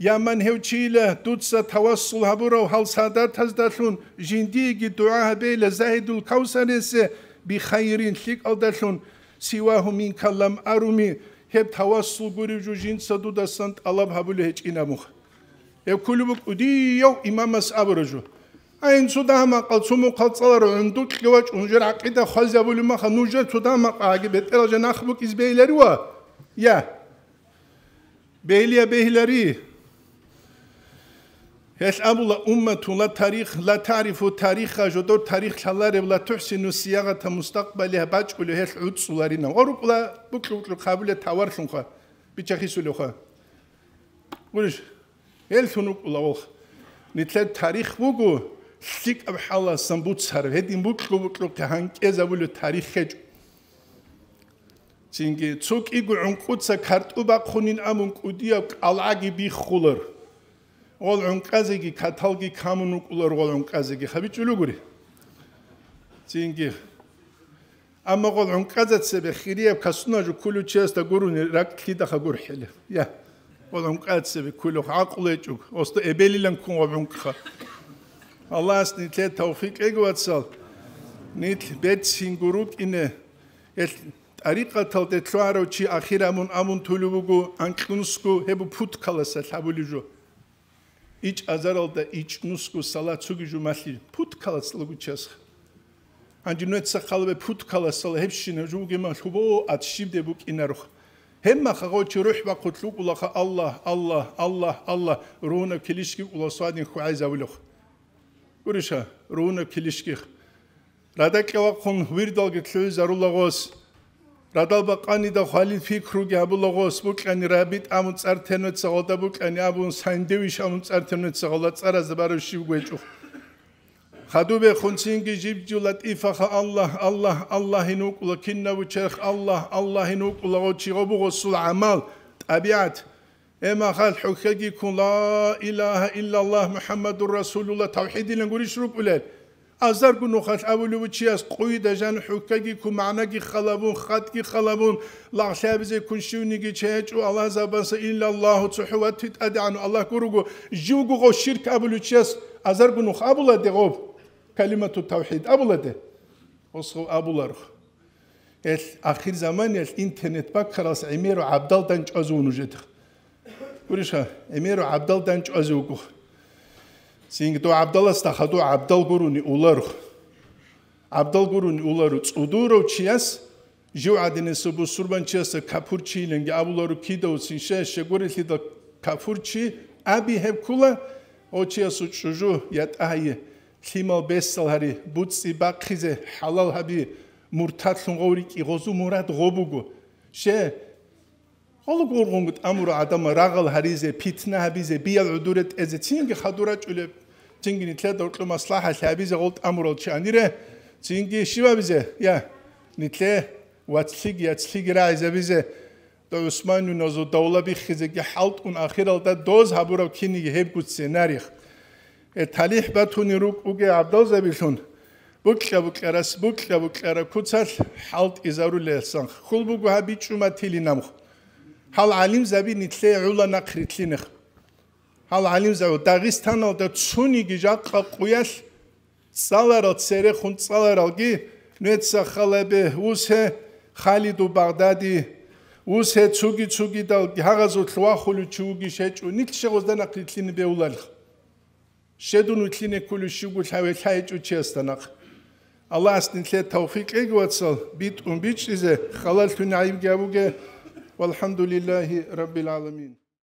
یامن هەوچیلە دوسە تەوەسڵ هەبووە و هەڵسادات هەز دەخون ژیندیەکی دوعا هەبێ لە زاهید و کەوسەرێسێ بیخەیرین خلیک ئەو دەخون سیواهمین کە لەم ئەرومی هێب تەوەسڵ گوری و ژین سەد و دەسند ئەڵب هەبوو لە هیچی نەموخ. Ev kulübük udiyev imamas abrıcı. Ayn sudama qalsumu qalsalar öndük kivaç unjer aqida khazya bulma khanujer sudama aqib et elje nakhbuk izbeyleri wa. Ya. Beyliye beyleri ეს ამულა უმმათუ ლა თარიხ ლა თარიფუ თარიხა ჟოდო თარიხ ხალარევლა თუჰსინუ სიაღათა მუსტაკბალიჰა ბაჭკული ეს უცულარინა ორუკლა ბუკლუ ბუკლუ ყაბილე თავარ შუნხა ბიჭახისული ხა გურიშ ელსუნუ ყულა ხო ნიტლე თარიხ ბუგუ სიკ აბჰალა სამბუცარ ვედი ბუკლუ ბუკლუ ქანკეზაბული თარიხე ჩინგი ცუკი გუნკუცა ქარტუბა ხუნინ ამუნ კუდია ყალაგი ბიხულერ ол унказиги каталги камунуклар ол унказиги хабичулугури цинги амма ол унказат себе хириев каснажу кулучеста гуруни ракки даха гурхили я ол унказат себе кулу хакулечук осто эбелилен кун ол унка аллахс ни те тавфик эгватсал нит бет сингурук ине эл арика талде тлуарочи ахирамун амун тулугу анкунску хебу путкаласа лабулижу ич азаралда ич нуску сала цугижу масли пут кала слугу час анжинуэт сахалве пут кала сала хепшина жуге ма хубо ат шибде бук инарух хемма хагочи рух ва кутлук улаха алла алла алла алла руна килишки уласадин хуайза улух гуриша руна килишки радаква кун вирдал гитлю зарулагос რადალბაყანი და ხვალილ ფიქრუგი აბულოღოს ბუკენი რაბიტ ამ წართენეთ საღოდა ბუკენი აბუნ სანდევიშ ამ წართენეთ საღოლა წარაზ ბაროში გვეჭუ ხადუბე ხუნცინგი ჯიბჯულად იფახა ალლა ალლა ალლაჰინ უკულა კინნაბუ ჩერხ ალლა ალლაჰინ უკულა ოჩიღობუღო სულ ამალ ტაბიათ ემა ხალ ჰუქეგი ქულა ილაჰა ილალლაჰ მუჰამადურ რასულულა თავჰიდილენ გურიშრუპულელ აზარგუნო ხალ ავლუჩიას ყუი და ჟან ჰუკაგი ქუ მანაგი ხალაბუნ ხატკი ხალაბუნ ლახშაბიზე კუნშუნიგი ჩეჭუ ალაზაბასა ილალლაჰუ ცუჰუვათი ტადანუ ალლაჰ გურუგუ ჟუგუღო შირკ ავლუჩიას აზარგუნო ხაბულა დეღობ კალიმათუ თავჰიდ აბულადე ოსხო აბულარ ეს ახირ ზამანი ეს ინტერნეტ ბაქრას ემირ აბდალდან ჭაზუნუ ჟეთ გურიშა ემირ აბდალდან ჭაზუგუ სინგდო აბდალას და ხატო აბდალგურუნი ულარხ აბდალგურუნი ულარუ წუდუროჩიას ჟუადინეს უბსურბანჩიას კაფურჩილენგი აბულარუ კიდოუცინ შე შეგურილი და კაფურჩი აბი ჰებკულა ოჩიას უჩუჟუ იატაი ქიმალ ბესალარი ბუცი ბაქიზე ჰალალ ჰაბი მურთათ ლუნღური ყიღოზუ მურად ღობუგუ შე ხოლო გორგონგუთ ამურა ადამა რაღალ ჰარიზე ფიტნა ჰაბიზე ბიალ უდურეთ ეზე წინგი ხადურაჭულე ჩინგინი თლე დორკლო მასლაჰა ლაბიზე გოლტ ამურო ჩანირე ჩინგი შივა ბიზე ია ნიტლე ვაცლიგ იაცლიგ რაიზე ბიზე და უსმანუ ნოზო დაულაბი ხიზე კი ჰალტუნ ახირალდა დოზ ჰაბურო ქინი ჰებგუც სენარიხ ე თალიჰ ბათუნი რუკ უგე აბდოზე ბიშუნ ბუკლა ბუკლარას ბუკლა ბუკლარა ქუცალ ჰალტ იზარუ ლელსან ხულბუგუ ჰაბიჭუმა თილი ნამხ ჰალ ალიმ ზაბი ნიტლე ულა ნაყრიტლინიხ ჰალ ალიუზაო დაღისტანო და ცუნიგი ჟაყა ყუიას სალარო წერე ხუნ წალარალგი ნეცა ხალები უსე ხალიდუ ბაღდადი უსე ცუგი ცუგი და ჰაღაზო ლვახული ჩუგი შეჭუ ნილ შეგოსდანა ქითლინი ბეულალი შედუნუ ქლინე ქული შუგულ ჰავე ჩაიჭუ ჩესტანა ალას ნილე თავფიკი გვაცალ ბიტუნ ბიჭიზე ხალალ თუნაიბ გავუგე والحمد لله رب العالمين